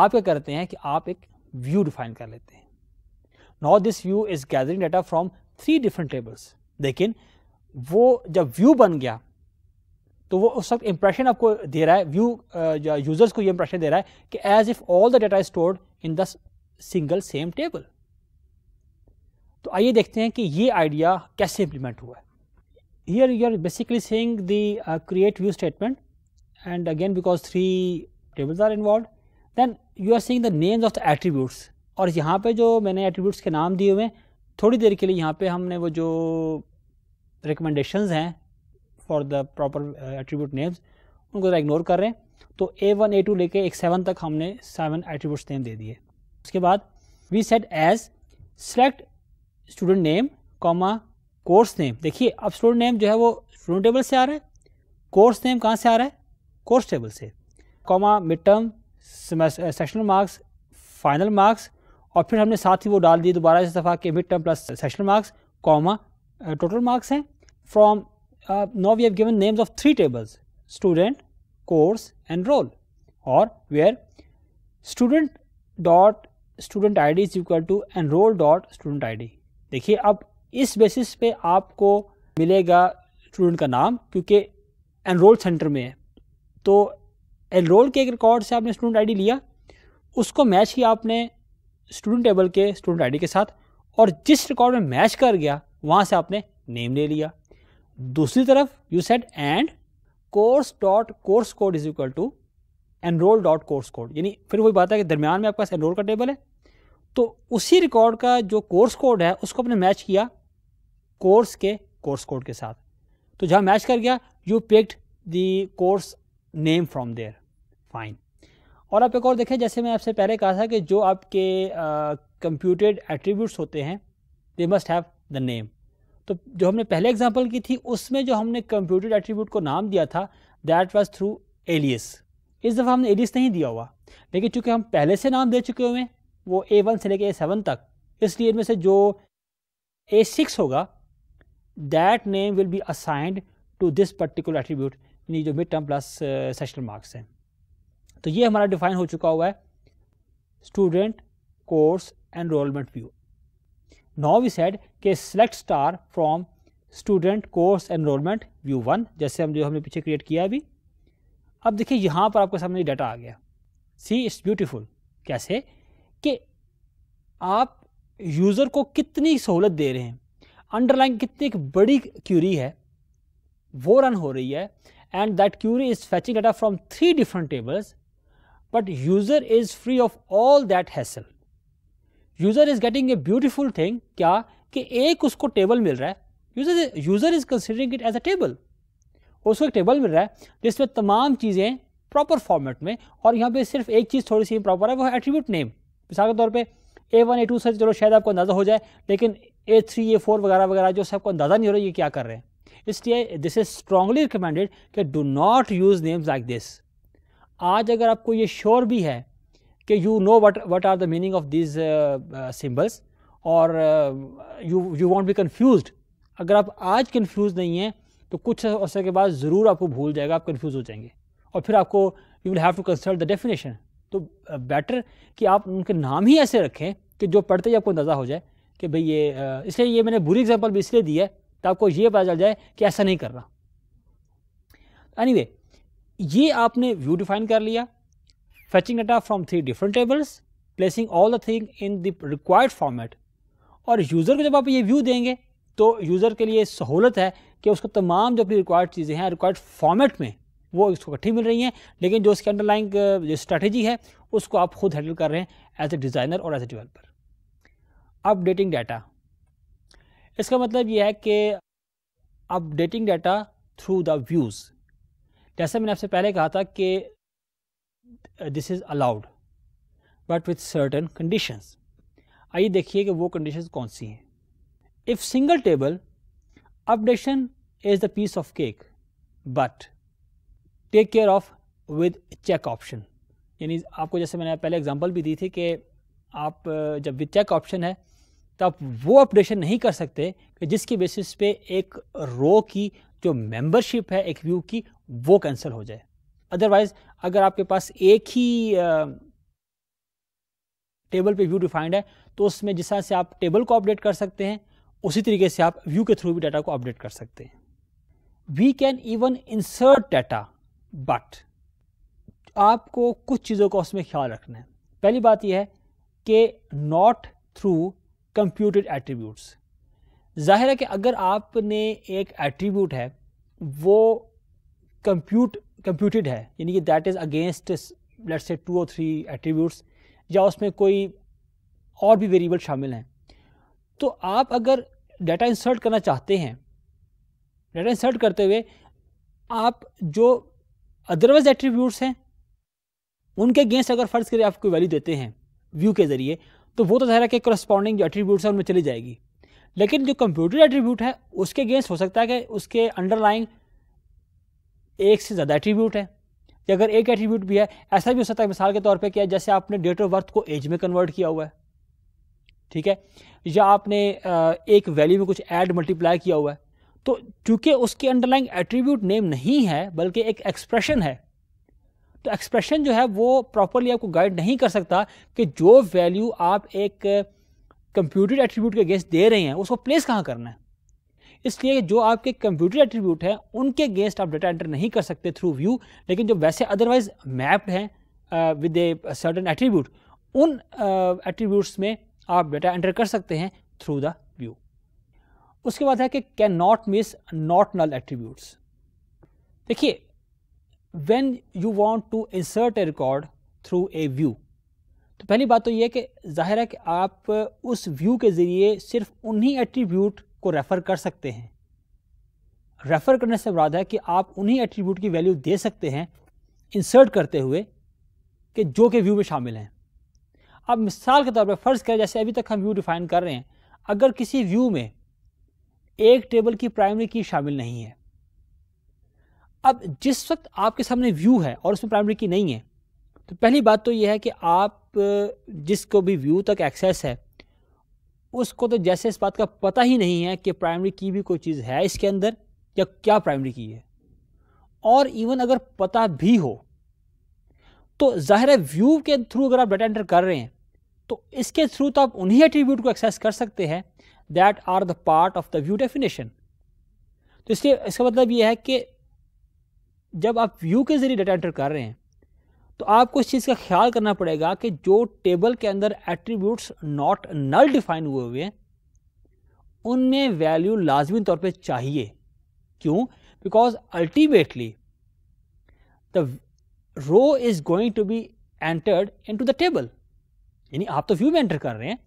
आप क्या करते हैं कि आप एक व्यू डिफाइन कर लेते हैं not this view is gathering data from three different tables लेकिन वो जब व्यू बन गया तो वो उस वक्त इंप्रेशन आपको दे रहा है व्यू यूजर्स को ये इंप्रेशन दे रहा है कि as if all the data is stored in the single same table तो आइए देखते हैं कि ये आइडिया कैसे इंप्लीमेंट हुआ है here you are basically saying the uh, create view statement and again because three tables are involved then you are saying the names of the attributes और यहाँ पे जो मैंने attributes के नाम दिए हुए हैं थोड़ी देर के लिए यहाँ पे हमने वो जो रिकमेंडेशंस हैं for the proper attribute names उनको ज़रा तो इग्नोर कर रहे हैं तो ए वन ए टू लेके एक सेवन तक हमने सेवन एट्रीब्यूट नेम दे दिए उसके बाद we set as select student name comma course name देखिए अब स्टूडेंट नेम जो है वो स्टूडेंट टेबल से आ रहा है कोर्स नेम कहाँ से आ रहा है कोर्स टेबल से comma mid term sessional marks final marks और फिर हमने साथ ही वो डाल दिए दोबारा इस दफ़ा के mid term plus sessional marks comma total marks हैं from now we have given names of three tables student course enroll और where student dot student I D is equal to enroll dot student I D देखिए अब इस basis पे आपको मिलेगा student का नाम क्योंकि एनरोल सेंटर में है तो एनरोल के एक रिकॉर्ड से आपने स्टूडेंट आईडी लिया उसको मैच ही आपने स्टूडेंट टेबल के स्टूडेंट आईडी के साथ और जिस रिकॉर्ड में मैच कर गया वहां से आपने नेम ले लिया दूसरी तरफ you set and course dot course code is equal to enroll dot course code यानी फिर वही बात है कि दरमियान में आपके पास एनरोल का टेबल है तो उसी रिकॉर्ड का जो कोर्स कोड है उसको आपने मैच किया कोर्स के कोर्स कोड के साथ तो जहाँ मैच कर गया you picked the course name from there fine और आप एक और देखें जैसे मैं आपसे पहले कहा था कि जो आपके कंप्यूटेड एट्रीब्यूट्स होते हैं they must have the name तो जो हमने पहले एग्जांपल की थी उसमें जो हमने कंप्यूटेड एट्रीब्यूट को नाम दिया था दैट वाज थ्रू एलियस इस दफ़ा हमने एलियस नहीं दिया हुआ लेकिन चूंकि हम पहले से नाम दे चुके हुए हैं वो ए वन से लेकर ए सेवन तक इसलिए इनमें से जो ए सिक्स होगा that name will be assigned to this particular attribute यानी जो mid term plus sessional marks हैं तो ये हमारा डिफाइन हो चुका हुआ है student course enrollment view now we said के select star from student course enrollment view one जैसे हम जो हमने पीछे क्रिएट किया अभी अब देखिए यहाँ पर आपके सामने डाटा आ गया सी इट्स ब्यूटिफुल कैसे कि आप यूज़र को कितनी सहूलत दे रहे हैं अंडरलाइन कितनी एक बड़ी क्यूरी है वो रन हो रही है and that query is fetching data from three different tables but user is free of all that hassle user is getting a beautiful thing क्या कि एक उसको टेबल मिल रहा है user user is considering it as a table उसको एक table मिल रहा है जिसमें तमाम चीज़ें प्रॉपर फॉर्मेट में और यहाँ पे सिर्फ एक चीज़ थोड़ी सी प्रॉपर है वो है एट्रीब्यूट नेम मिसाल के तौर पे ए वन ए टू से चलो शायद आपको अंदाज़ा हो जाए लेकिन ए थ्री ए फोर वगैरह वगैरह जो सबको अंदाज़ा नहीं हो रहा ये क्या कर रहे हैं इसलिए दिस इज स्ट्रांगली रिकमेंडेड कि do not use names like this आज अगर आपको ये श्योर भी है कि you know what what are the meaning of these symbols और you you won't be confuse अगर आप आज कन्फ्यूज़ नहीं हैं तो कुछ अरसे के बाद ज़रूर आपको भूल जाएगा आप कन्फ्यूज़ हो जाएंगे और फिर आपको you will have to consult the definition तो बेटर uh, कि आप उनके नाम ही ऐसे रखें कि जो पढ़ते ही आपको अंदाज़ा हो जाए कि भाई ये uh, इसलिए ये मैंने बुरी एग्जाम्पल भी इसलिए दी है तो आपको ये पता चल जाए कि ऐसा नहीं करना एनी anyway, ये आपने व्यू डिफाइन कर लिया fetching data from three different tables placing all the thing in the required format और यूज़र को जब आप ये व्यू देंगे तो यूज़र के लिए सहूलत है कि उसको तमाम जो अपनी रिक्वायर्ड चीज़ें हैं रिक्वायर्ड फॉर्मेट में वो इसको इकट्ठी मिल रही हैं लेकिन जो उसकी अंडरलाइंग जो स्ट्रैटेजी है उसको आप खुद हैंडल कर रहे हैं एज ए डिज़ाइनर और as a developer updating data इसका मतलब ये है कि updating data through the views जैसे मैंने आपसे पहले कहा था कि this is allowed but with certain conditions आइए देखिए कि वो कंडीशन कौन सी हैं if single table updation is the piece of cake but take care of with check option यानी आपको जैसे मैंने पहले एग्जाम्पल भी दी थी कि आप जब विद चेक ऑप्शन है तो आप वो अपडेशन नहीं कर सकते कि जिसकी बेसिस पे एक रो की जो मेंबरशिप है एक व्यू की वो कैंसिल हो जाए अदरवाइज अगर आपके पास एक ही टेबल पे व्यू डिफाइंड है तो उसमें जिस तरह से आप टेबल को अपडेट कर सकते हैं उसी तरीके से आप व्यू के थ्रू भी डाटा को अपडेट कर सकते हैं we can even insert data but आपको कुछ चीज़ों का उसमें ख्याल रखना है पहली बात यह है कि नॉट थ्रू कंप्यूटेड एट्रीब्यूट्स जाहिर है कि अगर आपने एक एट्रीब्यूट है वो कंप्यूट कंप्यूटेड है यानी कि that is against let's say two और थ्री एट्रीब्यूट्स या उसमें कोई और भी वेरिएबल शामिल हैं तो आप अगर डाटा इंसर्ट करना चाहते हैं डाटा इंसर्ट करते हुए आप जो अदरवाइज एट्रीब्यूट्स हैं उनके अगेंस्ट अगर फ़र्ज़ करिए आप कोई वैल्यू देते हैं व्यू के ज़रिए तो वो तो ज़ाहिर है कि करस्पॉन्डिंग जो एट्रीब्यूट्स हैं उनमें चली जाएगी लेकिन जो कंप्यूटर एट्रीब्यूट है उसके अगेंस्ट हो सकता है कि उसके अंडरलाइंग एक से ज़्यादा एट्रीब्यूट है या अगर एक एट्रीब्यूट भी है ऐसा भी हो सकता है मिसाल के तौर पर क्या जैसे आपने डेट ऑफ बर्थ को एज में कन्वर्ट किया हुआ है ठीक है या आपने एक वैल्यू में कुछ ऐड मल्टीप्लाई किया हुआ है तो चूंकि उसके अंडरलाइंग एट्रीब्यूट नेम नहीं है बल्कि एक एक्सप्रेशन है तो एक्सप्रेशन जो है वो प्रॉपरली आपको गाइड नहीं कर सकता कि जो वैल्यू आप एक कंप्यूटर एट्रीब्यूट के अगेंस्ट दे रहे हैं उसको प्लेस कहाँ करना है इसलिए जो आपके कंप्यूटर एट्रीब्यूट हैं उनके अगेंस्ट आप डाटा एंटर नहीं कर सकते थ्रू व्यू लेकिन जो वैसे अदरवाइज मैप्ड हैं विद ए सर्टन एट्रीब्यूट उन एट्रीब्यूट्स uh, में आप डाटा एंटर कर सकते हैं थ्रू द व्यू उसके बाद है कि can not miss not null attributes देखिए when you want to insert a record through a view तो पहली बात तो ये कि ज़ाहिर है कि आप उस व्यू के ज़रिए सिर्फ उन्हीं एट्रीब्यूट को रेफ़र कर सकते हैं रेफ़र करने से मुराद है कि आप उन्हीं एट्रीब्यूट की वैल्यू दे सकते हैं इंसर्ट करते हुए कि जो के व्यू में शामिल हैं अब मिसाल के तौर पर फ़र्ज़ करें जैसे अभी तक हम व्यू डिफ़ाइन कर रहे हैं अगर किसी व्यू में एक टेबल की प्राइमरी की शामिल नहीं है अब जिस वक्त आपके सामने व्यू है और उसमें प्राइमरी की नहीं है तो पहली बात तो यह है कि आप जिसको भी व्यू तक एक्सेस है उसको तो जैसे इस बात का पता ही नहीं है कि प्राइमरी की भी कोई चीज़ है इसके अंदर या क्या प्राइमरी की है और इवन अगर पता भी हो तो ज़ाहिर है व्यू के थ्रू अगर आप डाटा एंटर कर रहे हैं तो इसके थ्रू तो आप उन्हीं एट्रीब्यूट को एक्सेस कर सकते हैं that are the part of the view definition तो इसलिए इसका मतलब यह है कि जब आप व्यू के ज़रिए डाटा एंटर कर रहे हैं तो आपको इस चीज़ का ख्याल करना पड़ेगा कि जो टेबल के अंदर एट्रीब्यूट्स नॉट नल डिफाइन हुए हुए हैं उनमें वैल्यू लाजमी तौर पे चाहिए क्यों because ultimately the row is going to be entered into the table यानी आप तो व्यू में एंटर कर रहे हैं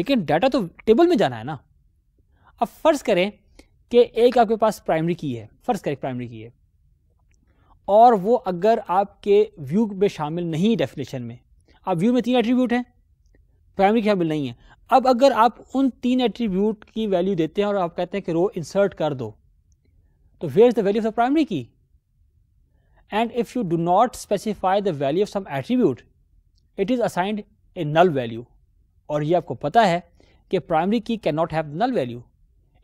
लेकिन डाटा तो टेबल में जाना है ना अब फ़र्ज़ करें कि एक आपके पास प्राइमरी की है फ़र्ज़ करें प्राइमरी की है और वो अगर आपके व्यू में शामिल नहीं डेफिनेशन में आप व्यू में तीन एट्रीब्यूट हैं प्राइमरी के शामिल नहीं है अब अगर आप उन तीन एट्रीब्यूट की वैल्यू देते हैं और आप कहते हैं कि रो इंसर्ट कर दो तो where is the value of the primary key and if you do not specify the value of some attribute it is assigned a null value और यह आपको पता है कि primary key can not have null value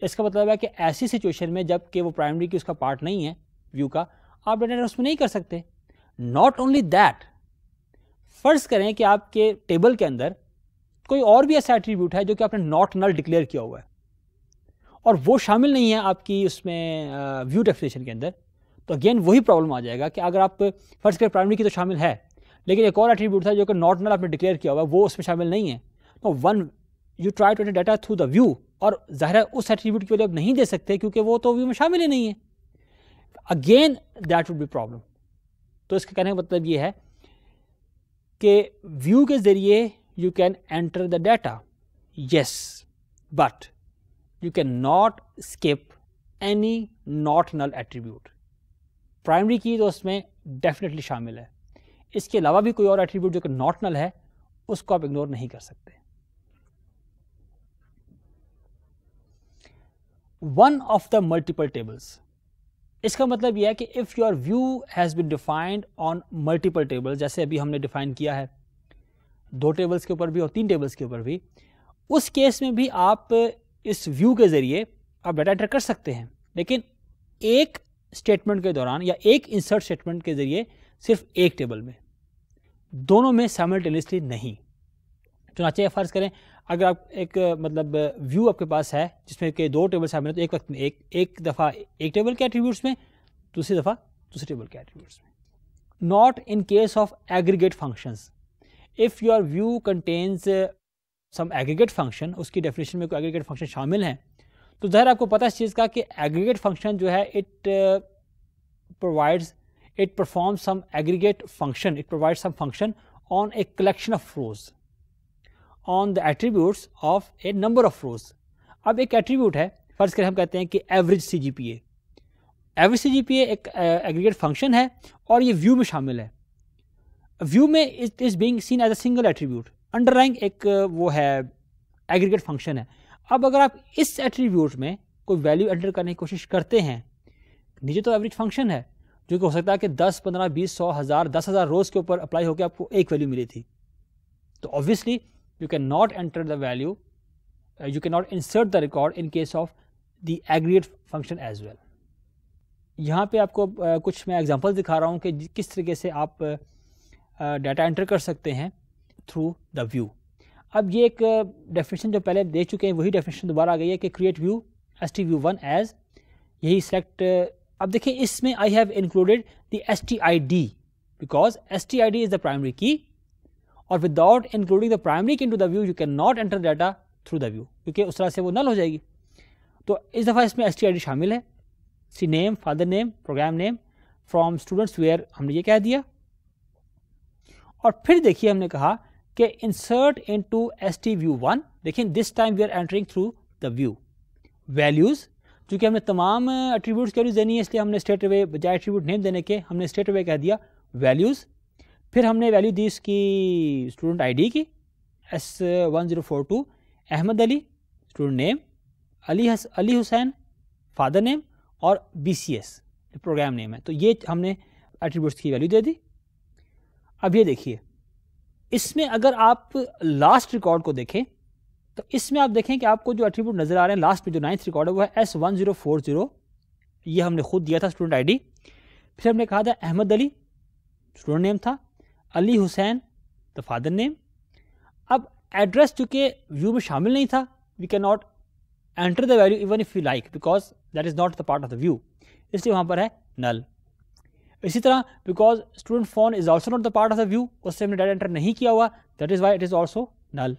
इसका मतलब है कि ऐसी सिचुएशन में जबकि वो प्राइमरी की उसका पार्ट नहीं है व्यू का आप डाटा ट्रांसफर नहीं कर सकते नॉट ओनली दैट फर्ज करें कि आपके टेबल के अंदर कोई और भी ऐसा एट्रीब्यूट है जो कि आपने नॉट नल डिक्लेयर किया हुआ है और वो शामिल नहीं है आपकी उसमें व्यू डेफिनेशन के अंदर तो अगेन वही प्रॉब्लम आ जाएगा कि अगर आप फर्स्ट करें प्राइमरी की तो शामिल है लेकिन एक और एट्रीब्यूट था जो कि नॉट नल आपने डिक्लेयर किया हुआ है वो उसमें शामिल नहीं है तो when you try to data through the view और ज़ाहिर उस एट्रीब्यूट की वैल्यू आप नहीं दे सकते क्योंकि वो तो व्यू में शामिल ही नहीं है again that would be problem तो इसके कहने का मतलब ये है कि व्यू के ज़रिए you can enter the data yes but you can not skip any not null attribute primary key तो उसमें डेफिनेटली शामिल है इसके अलावा भी कोई और एट्रीब्यूट जो कि नॉट नल है उसको आप इग्नोर नहीं कर सकते one of the multiple tables इसका मतलब यह है कि if your view has been defined on multiple table जैसे अभी हमने डिफाइन किया है दो टेबल्स के ऊपर भी और तीन टेबल्स के ऊपर भी उस केस में भी आप इस व्यू के ज़रिए आप डाटा एंटर कर सकते हैं लेकिन एक स्टेटमेंट के दौरान या एक इंसर्ट स्टेटमेंट के ज़रिए सिर्फ एक टेबल में दोनों में साइमल्टेनियसली नहीं चुनाचे फ़र्ज़ करें अगर आप एक मतलब व्यू आपके पास है जिसमें के दो टेबल शामिल हैं तो एक वक्त में एक एक दफ़ा एक टेबल के एट्रीब्यूट्स में दूसरी दफ़ा दूसरे टेबल के एट्रीब्यूट में not in case of aggregate function if your view contains some aggregate function उसकी डेफिनेशन में कोई एग्रीगेट फंक्शन शामिल हैं तो जहर आपको पता इस चीज़ का कि एग्रीगेट फंक्शन जो है it provides it perform some aggregate function it provide some function on a collection of rows on the attributes of a number of rows अब एक एट्रीब्यूट है फर्ज कर हम कहते हैं कि average C G P average C G P A एक एग्रीगेट फंक्शन है और ये व्यू में शामिल है व्यू में it is being seen as a single attribute under एक वो है एग्रीगेट फंक्शन है अब अगर आप इस एट्रीब्यूट में कोई वैल्यू एंटर करने की कोशिश करते हैं नीचे तो एवरेज फंक्शन है जो कि हो सकता है कि 10, 15, 20, 100, हज़ार दस हज़ार रोज़ के ऊपर अप्लाई होकर आपको एक वैल्यू मिली थी तो obviously you cannot enter the value uh, you cannot insert the record in case of the aggregate function as well यहाँ पे आपको uh, कुछ मैं एग्जांपल दिखा रहा हूँ कि किस तरीके से आप डाटा uh, एंटर uh, कर सकते हैं थ्रू द व्यू अब ये एक डेफिनेशन जो पहले दे चुके हैं वही डेफिनेशन दोबारा आ गई है कि create view S T view one as यही सेलेक्ट अब देखिए इसमें I have included the S T I D because S T I D is the primary key और without including the primary key in the view you can not enter data through the view क्योंकि उस तरह से वो नल हो जाएगी तो इस दफ़ा इसमें एस टी शामिल है C name father name program name from students where हमने ये कह दिया और फिर देखिए हमने कहा कि insert into S T view one लेकिन this time we are entering through the view values क्योंकि हमने तमाम एट्रीब्यूट्स की वैल्यूज देनी है इसलिए हमने स्टेट अवे बजाय एट्रीब्यूट नेम देने के हमने स्टेट अवे कह दिया वैल्यूज़ फिर हमने वैल्यू दी इसकी स्टूडेंट आईडी की S one zero four two Ahmad Ali student name Ali हस अली हुसैन फादर नेम और B C S program name है तो ये हमने एट्रीब्यूट्स की वैल्यू दे दी अब ये देखिए इसमें अगर आप लास्ट रिकॉर्ड को देखें तो इसमें आप देखें कि आपको जो एट्रीब्यूट नज़र आ रहे हैं लास्ट में जो नाइन्थ रिकॉर्ड है वो है S one zero four zero ये हमने खुद दिया था स्टूडेंट आईडी फिर हमने कहा था अहमद अली स्टूडेंट नेम था Ali Hussain the father name अब एड्रेस चूँकि व्यू में शामिल नहीं था we can not enter the value even if you like because that is not the part of the view इसलिए वहाँ पर है नल इसी तरह because student phone is also not the part of the view उससे हमने data enter नहीं किया हुआ that is why it is also null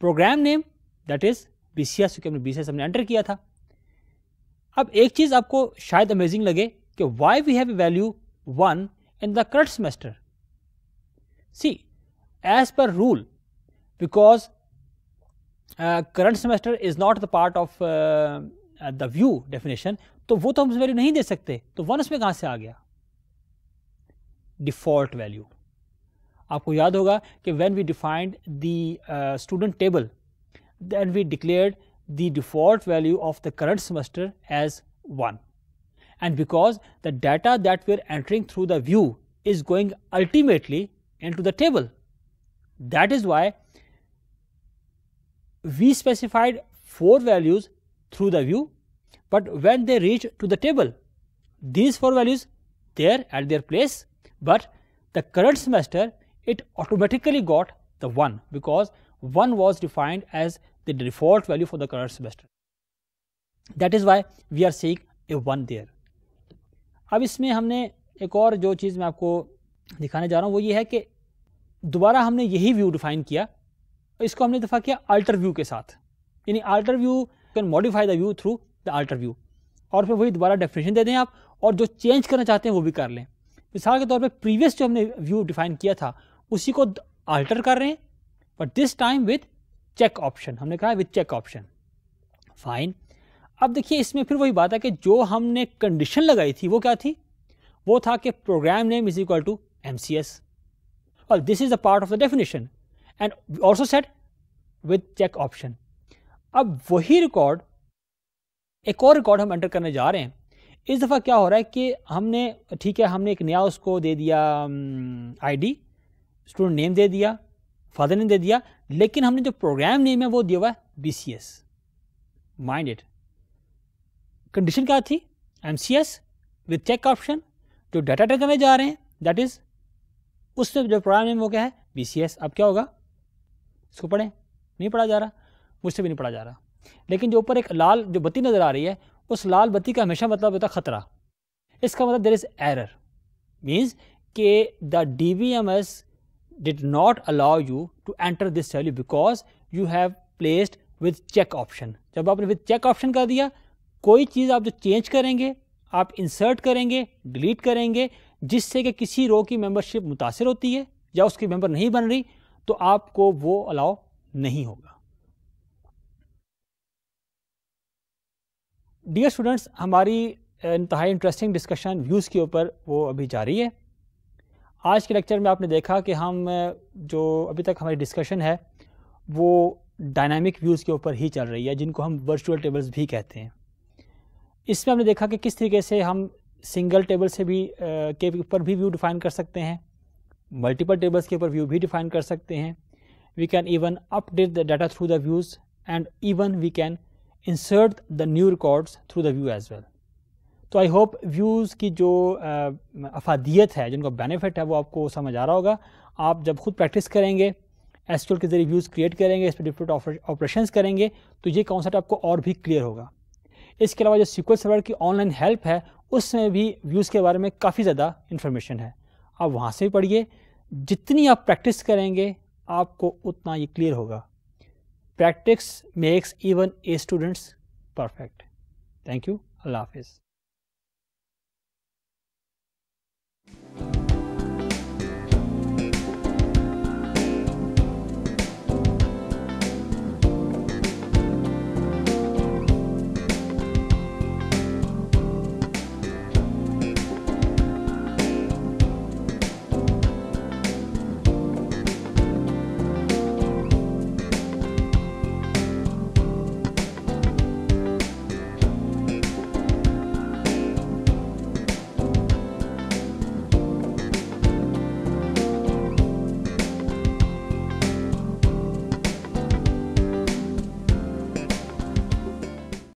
program name that is B C S क्योंकि हमने बी सी एस हमने एंटर किया था अब एक चीज़ आपको शायद अमेजिंग लगे कि why we have a value one in the current semester. See, as per rule, because uh, current semester is not the part of uh, the view definition, to wo to hum value nahi de sakte to one usme kahan se aa gaya default value aapko yaad hoga ki when we defined the uh, student table then we declared the default value of the current semester as and because the data that we are entering through the view is going ultimately into the table. That is why we specified four values through the view, but when they reach to the table, these four values there at their place, but the current semester it automatically got the 1 because 1 was defined as the default value for the current semester. That is why we are seeing a 1 there. अब इसमें हमने एक और जो चीज़ मैं आपको दिखाने जा रहा हूँ वो ये है कि दोबारा हमने यही व्यू डिफाइन किया इसको हमने दफ़ा किया अल्टर व्यू के साथ यानी alter view can modify the view through the alter view और फिर वही दोबारा डेफिनेशन दे दें आप और जो चेंज करना चाहते हैं वो भी कर लें मिसाल के तौर पर प्रीवियस जो हमने व्यू डिफाइन किया था उसी को अल्टर कर रहे हैं but this time with check option हमने कहा विथ चेक ऑप्शन फाइन अब देखिए इसमें फिर वही बात है कि जो हमने कंडीशन लगाई थी वो क्या थी वो था कि program name is equal to M C S और this is a part of the definition and also set with check option अब वही रिकॉर्ड एक और रिकॉर्ड हम एंटर करने जा रहे हैं इस दफ़ा क्या हो रहा है कि हमने ठीक है हमने एक नया उसको दे दिया आईडी स्टूडेंट नेम दे दिया फादर नेम दे दिया लेकिन हमने जो प्रोग्राम नेम है वो दिया हुआ है B C S mind it condition क्या थी M C S with check option जो डाटा टेक में जा रहे हैं दैट इज़ उसमें जो प्रोग्राम नेम वो क्या है बी सी एस अब क्या होगा इसको पढ़ें नहीं पढ़ा जा रहा मुझसे भी नहीं पढ़ा जा रहा लेकिन जो ऊपर एक लाल जो बत्ती नज़र आ रही है उस लाल बत्ती का हमेशा मतलब होता है ख़तरा इसका मतलब देर इज़ एरर मीन्स के the D B M S did not allow you to enter this value because you have placed with check option जब आपने विद चेक ऑप्शन कर दिया कोई चीज़ आप जो चेंज करेंगे आप इंसर्ट करेंगे डिलीट करेंगे जिससे कि किसी रो की मेंबरशिप मुतासर होती है या उसकी मेंबर नहीं बन रही तो आपको वो अलाउ नहीं होगा डियर स्टूडेंट्स हमारी इंतहा इंटरेस्टिंग डिस्कशन व्यूज़ के ऊपर वो अभी जारी है आज के लेक्चर में आपने देखा कि हम जो अभी तक हमारी डिस्कशन है वो डायनामिक व्यूज़ के ऊपर ही चल रही है जिनको हम वर्चुअल टेबल्स भी कहते हैं इसमें हमने देखा कि किस तरीके से हम सिंगल टेबल से भी के ऊपर भी व्यू डिफाइन कर सकते हैं मल्टीपल टेबल्स के ऊपर व्यू भी डिफाइन कर सकते हैं we can even update the data through the views and even we can insert the new records through the view as well तो आई होप व्यूज़ की जो अफादियत है जिनका बेनिफिट है वो आपको समझ आ रहा होगा आप जब खुद प्रैक्टिस करेंगे एस के ज़रिए व्यूज़ क्रिएट करेंगे इस पर डिफरेंट ऑपरेशन करेंगे तो ये कॉन्सेप्ट आपको और भी क्लियर होगा इसके अलावा जो सिक्वल सर्वर की ऑनलाइन हेल्प है उसमें भी व्यूज़ के बारे में काफ़ी ज़्यादा इन्फॉर्मेशन है आप वहाँ से भी पढ़िए जितनी आप प्रैक्टिस करेंगे आपको उतना ये क्लियर होगा practice makes even a students perfect thank you अल्लाह हाफिज़